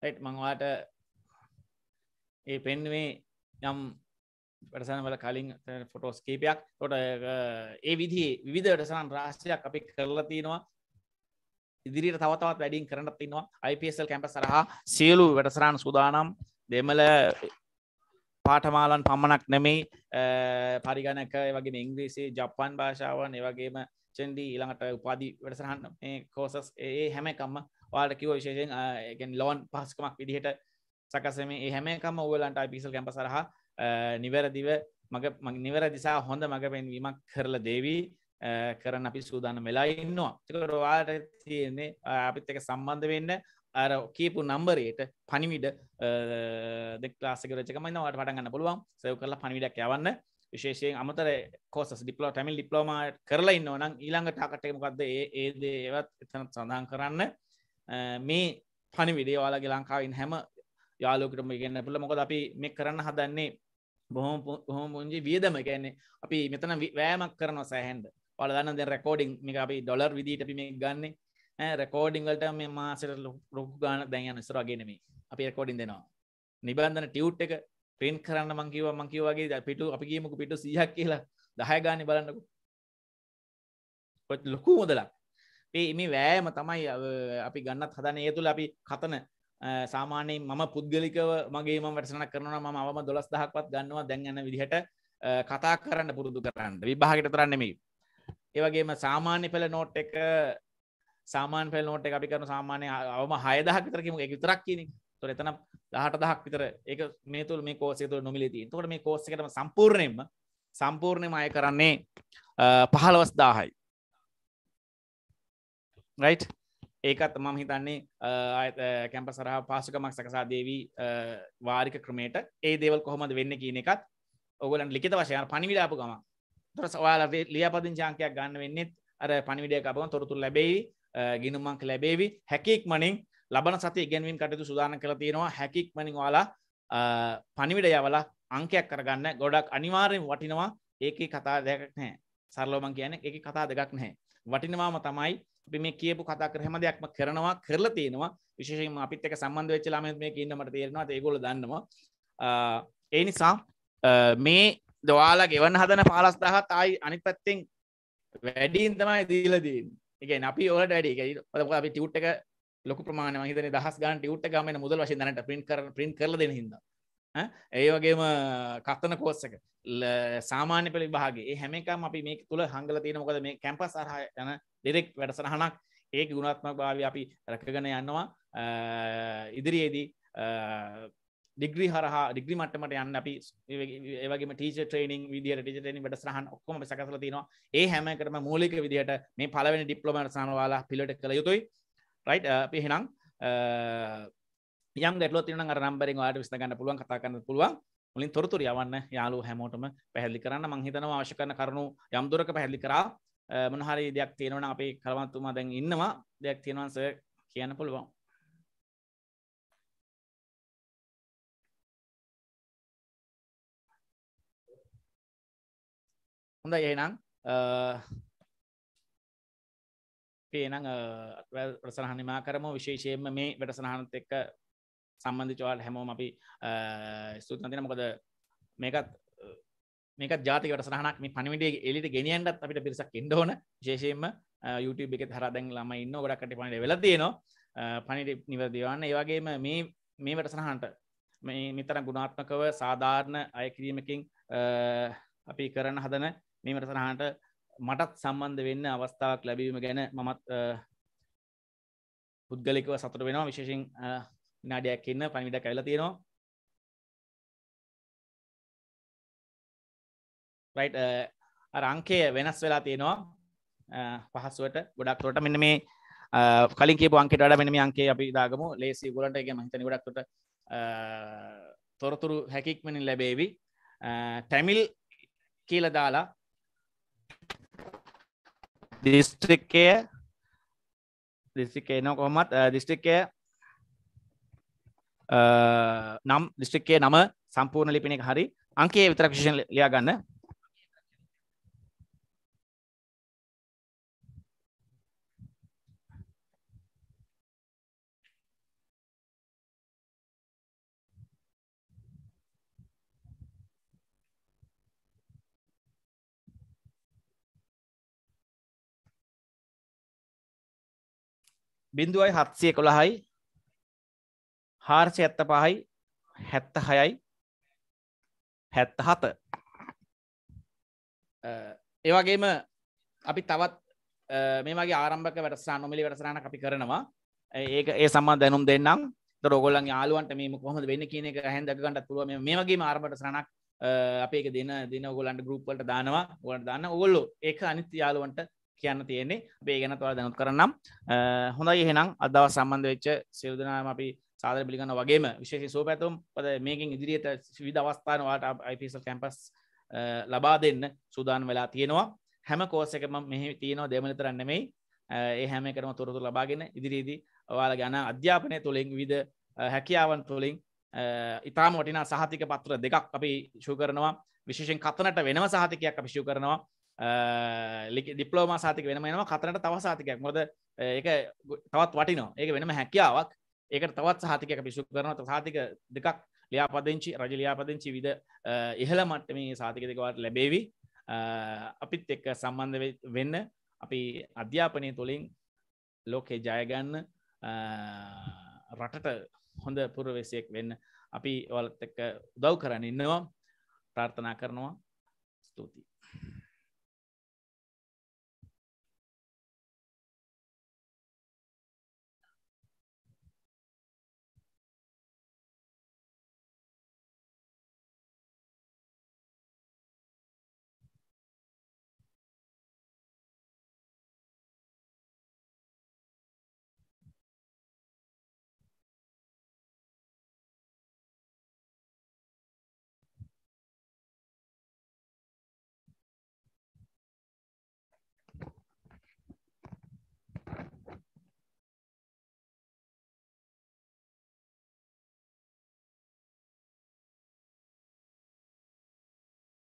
රයිට් මංවාට ඒ පෙන්වේ යම් වැඩසන වල කලින් ෆොටෝස් කේපයක් තොට ඒ විදි විධ වැඩසනන් රාශ්‍රයක් අපි කරලා තියෙනවා ඉදිරිට තවතවත් වැඩින් කරන්න තින්නවා IPSල් කැම්ප සරහා සියලු වැඩසරාන් සූදානම් දෙමල පාටමාලන් පම්මණක් නෙමෙයි පරිගණක වගේ ඉංග්‍රීසි ජප්පන් භාෂාවන් ඒවගේම චෙන්ඩී ඉළඟට උපාදි වැඩසරහන්න කෝසස් ඒ හැමකම්ම වාට කිව විශේෂෙන් එකෙන් ලොවන් පහස්කමක් විදිහට සකසම එහැමකම ඔවලන්ට පිසල් කැම්ප සරහ නිවැරදිව මග නිවැර දිසා හොඳ මඟ පෙන්වීමක් කරල දේවී කරන අපි සූදාන වෙලා ඉන්නවා තිකට වාට තියෙන්නේ අපිත් එක සම්බන්ධ වෙන්න අර කියපු නම්බරයට පනිවිඩ දෙක්ලාසිකරචක මන්නවට පටගන්න පුළුවන් සයව කරලා පනිවිඩක් යවන්න විශේෂයෙන් අමතර කෝසස් ඩිපලෝ ටැමිල් ඩිප්ලෝම කරලා ඉන්නවනම් ඊළඟ ටාකට්ටමකක්ද ඒදේවත් එතනත් සඳහන් කරන්න මේ පනි විඩේවාලගේ ලංකාවෙන් හැම යාලෝකටම ඉගන්න පුල මොකද අපි මේ කරන්න හදන්නේ බොහොම හොම පුංජි වියදම ගැන්නේ අපි මෙතන වෑමක් කරනවා සෑහන්ඩ පලදන්න දෙ රෙකෝඩිං මේ අපි ඩොලර් විදිට අපි මේ ගන්නේ රෙකෝඩිංගලට මේ මාසට ලොකු ගාන දැන්යන් ස්රගෙනම අපි රෙකෝඩින් දෙනවා නිබන්ධන ටියව් එක පෙන් කරන්න මංකිව මංකිවගේ පිටු අපි කියමුකු පිටු සියහක් කියලා දහය ගාන බලන්නකු ලොකු මුදලක් මේ වෑයම තමයි අපි ගන්නත් හදන ඒ තුළ අපි කතන සාමානයෙන් මම පුද්ගලිකව මගේ ම වැටසනක් කරන ම අවම දොස් දහක්වත් ගන්නවා දැන්ගන්න විදිහට කතා කරන්න පුරුදු කරන්න විභාගට තරන්නෙමි ඒවගේම සාමාන්‍ය පෙළ නෝට් එක සාමාන් පෙල් නෝට් එක අපි කරන සාමානය අවම හයදහක් විතරකිම එක විතරක් කියන තොර එතන දහට දහක් විතර ඒ මේ තුළ මේ කෝසේතු නොමිලති තොට මේ කෝසකටම සම්පූර්ණයම සම්පූර්ණයම අය කරන්නේ පහළවස් දාහයි රයිට් ඒකත් මම හිතන්නේ කැම්ප සරහ පාසුකමක් සකසා දේවී වාරික ක්‍රමේට ඒ දේවල් කොහොමද වෙන්න කියන එකත් ඔගලන් ලිත වශයන පනිවිඩාපු ගම තොර සවාලේ ලියාපදින් ජාකයක් ගන්න වෙන්නෙත් අර පනිවිඩය අපම තොරතු ලැබේවි ගිනුමංක ලැබේවි හැකික් මනින් ලබන සති ඉගැන්වීම කටයුතු සුදාන කළ තියෙනවා හැකික් මනින් වාලා පනිවිඩ යවල අංකයක් කරගන්න ගොඩක් අනිවාරයෙන් වටිනවා ඒක කතා දෙයක් නෑ සරලෝමන් කියන එක කතා දෙකක් නැහැ වටිනවාම තමයි අපි මේ කියපු කතා කර හැම දෙයක්ම කරනවා කරලා තියෙනවා විශේෂයෙන්ම අපිත් එක්ක සම්බන්ධ වෙච්ච ළමයන් මේක ඉන්න මට තේරෙනවා ඒගොල්ලෝ දන්නවා ඒ නිසා මේ ඔයාලා ගෙවන්න හදන 15000 ආයි අනිත් පැත්තෙන් වැඩියෙන් තමයි දීලා තියෙන්නේ ඒ කියන්නේ අපි ඔයාලට වැඩි ඒ කියන්නේ අපි ටියුට් එක ලොකු ප්‍රමාණයක් හිතන්නේ දහස් ගාණක් ටියුට් එක ගාමන මුදල් වශයෙන් දැනට print කරන print කරලා දෙන හින්දා ඒ වගේම කතන කෝස්සක සාමාන්‍ය පෙළ විභාගේ හැමකම් අපි මේ තුළ හංගල තියෙන මොකද මේ කැම්පස් සරහ යන දෙරෙක් වැඩසරහනක් ඒක ගුණාත්මක් භාව අපි රැකගෙන යන්නවා ඉදිරියේදී ඩිග්‍රි හරහා ඩිග්‍රි මට්ටමට යන්න අපි ඒවගේ ටීච ට්‍රේනිින් විදිිය ටිච ටේනි වැඩසරහන් ඔක්කොම සකසල තිනවා ඒ හැමකරම මූලික විදිහට මේ පලවෙනි ඩිප්ලොමට සනවාලා පිලට කළ යුතුයි රයි් පිහෙනම් යම් ගැටලො තින රම්බරින් වාට විස්ත ගන්න පුළුවන් කතා කරන්න පුළුවන් මුලින් තොරතුර යවන්න යාලු හැමෝටම පැහැදිලි කරන්න මංහිතන අවශ්‍ය කරන කරනු යම්දුරක පැහැදිලි කරා මොනහරි දෙයක් තියෙනවන අපි කළමත්තුමා දැන් ඉන්නවා දෙයක් තියෙනවන්ස කියන්න පුළුවන් හොඳ එහෙනම් පේනං ප්‍රසනහනිමා කරම විශේෂයෙන්ම මේ වැඩසනහනත් එක්ක සම්බන්ධිචවාට හැමෝම අපි ස්තුතිනතින මොකද මේකත් මේක ජාතිකට සහනක් මේ පනිවිඩේ එලිට ගෙනියන්ටත් අපිට පිරිසක් ඉන්ඩෝන ශේෂයෙන්ම YouTube එක හරදැන් ළම ඉන්න ගොඩක්ට පණට වෙලදේනවා පනිට නිවදවන්න ඒවගේම මේ මේ වැටසනහන්ට මේ මෙතර ගුණාත්මකව සාධාරණ අයකිරීමකින් අපි කරන හදන මේ වැටසනහන්ට මටත් සම්බන්ධ වෙන්න අවස්ථාවක් ලැබීම ගැන මමත් පුද්ගලිකව සතුට වෙනවා විශේෂෙන් නාඩයක් ඉන්න පනිවිඩ කැල තියෙනවා රයිට් uh, අරංකය වෙනස් වෙලා තියෙනවා uh, පහසුවට ගොඩක් තොට මෙන්න මේ uh, කලින් කිය අන්කට වඩ මෙනම අන්කේ අපි දාගම ලේසි ගොලට එක මහිතන ගොඩක්ට තොරතුරු හැකික්මනින් ලැබේවි තැමිල් කියල දාලා දිස්ත්‍රික්කය දිස්ත්‍රිකේ නො කොහොමත් දිස්ත්‍රික්කය නම් දිස්ත්‍රික්කේ නම සම්පූර්ණ ලිපිනෙක් හරි අංකේ විතරක්ෂෂණ ලියා ගන්න බිඳුවයි හත්සිය කොළහයි හාර්ෂය ඇත්ත පහයි හැත්ත හයයි හැත්ත හත ඒවගේම අපි තවත් මේමගේ ආරම්භක වැටසා නොමිලි වැටසරණ අපි කරනවා ඒක ඒ සම්මා දැනුම් දෙන්නම් රෝගොල යාලුවන්ට මේ කොහොම වෙන්න කියන එක හැදකගන්නට පුළුව මේමගේ ආරම්භට සරණක් අපේක දෙන දින ගොලන්ට ගරුප්වලට දානවා ගොලට දාන්න ඔගොල්ලු ඒක අනිත් යාලුවන්ට කියන්න තියෙන්නේ බේ ගැන තුවා දැනුත් කරනම් හොඳයි එහෙනම් අදව සම්බන්ධ වෙච්ච සෙවදනාම අපි සාදර පිළිගන්න වගේම විශේෂ සෝ පැතුම් පද මේකින් ඉදිරියට විධ අවස්ථානවාට IPස කැම්පස් ලබා දෙන්න සූදාන් වෙලා තියෙනවා හැම කෝසකම මෙහි තියෙනවා දෙමල තරන්නෙමයි ඒ හැම කරම තොරතු ලබාගෙන ඉදිරියේදී ඔයාල ගැන අධ්‍යාපනය තුළින් විද හැකියාවන් තුළින් ඉතාම වටිනා සහතික පත්‍ර දෙකක් අපි ශූ කරනවා විශේෂෙන් කතනට වෙනම සහතිකයක් අපිෂූ කරනවා ඩිපලෝම සාතික වෙන මෙනවා කතරට තව සාතිකයක් මොද ඒ තවත් වටිනවා ඒක වෙනම හැකියාවක් ඒක තවත් සාතිකයක පිසු කරනව සාතික දෙකක් ලියාපදංචි රජලියාපදංචි විද ඉහළ මට්ට මේ සාතික දෙකවට ලැබේවි අපිත් එක්ක සම්බන්ධ වෙන්න අපි අධ්‍යාපනය තුළින් ලෝකේ ජයගන්න රටට හොඳ පුරවෙසයෙක් වෙන්න අපි වලත් එක්ක උදව් කරන්න ඉන්නවා ප්‍රාර්ථනා කරනවා ස්තුතියි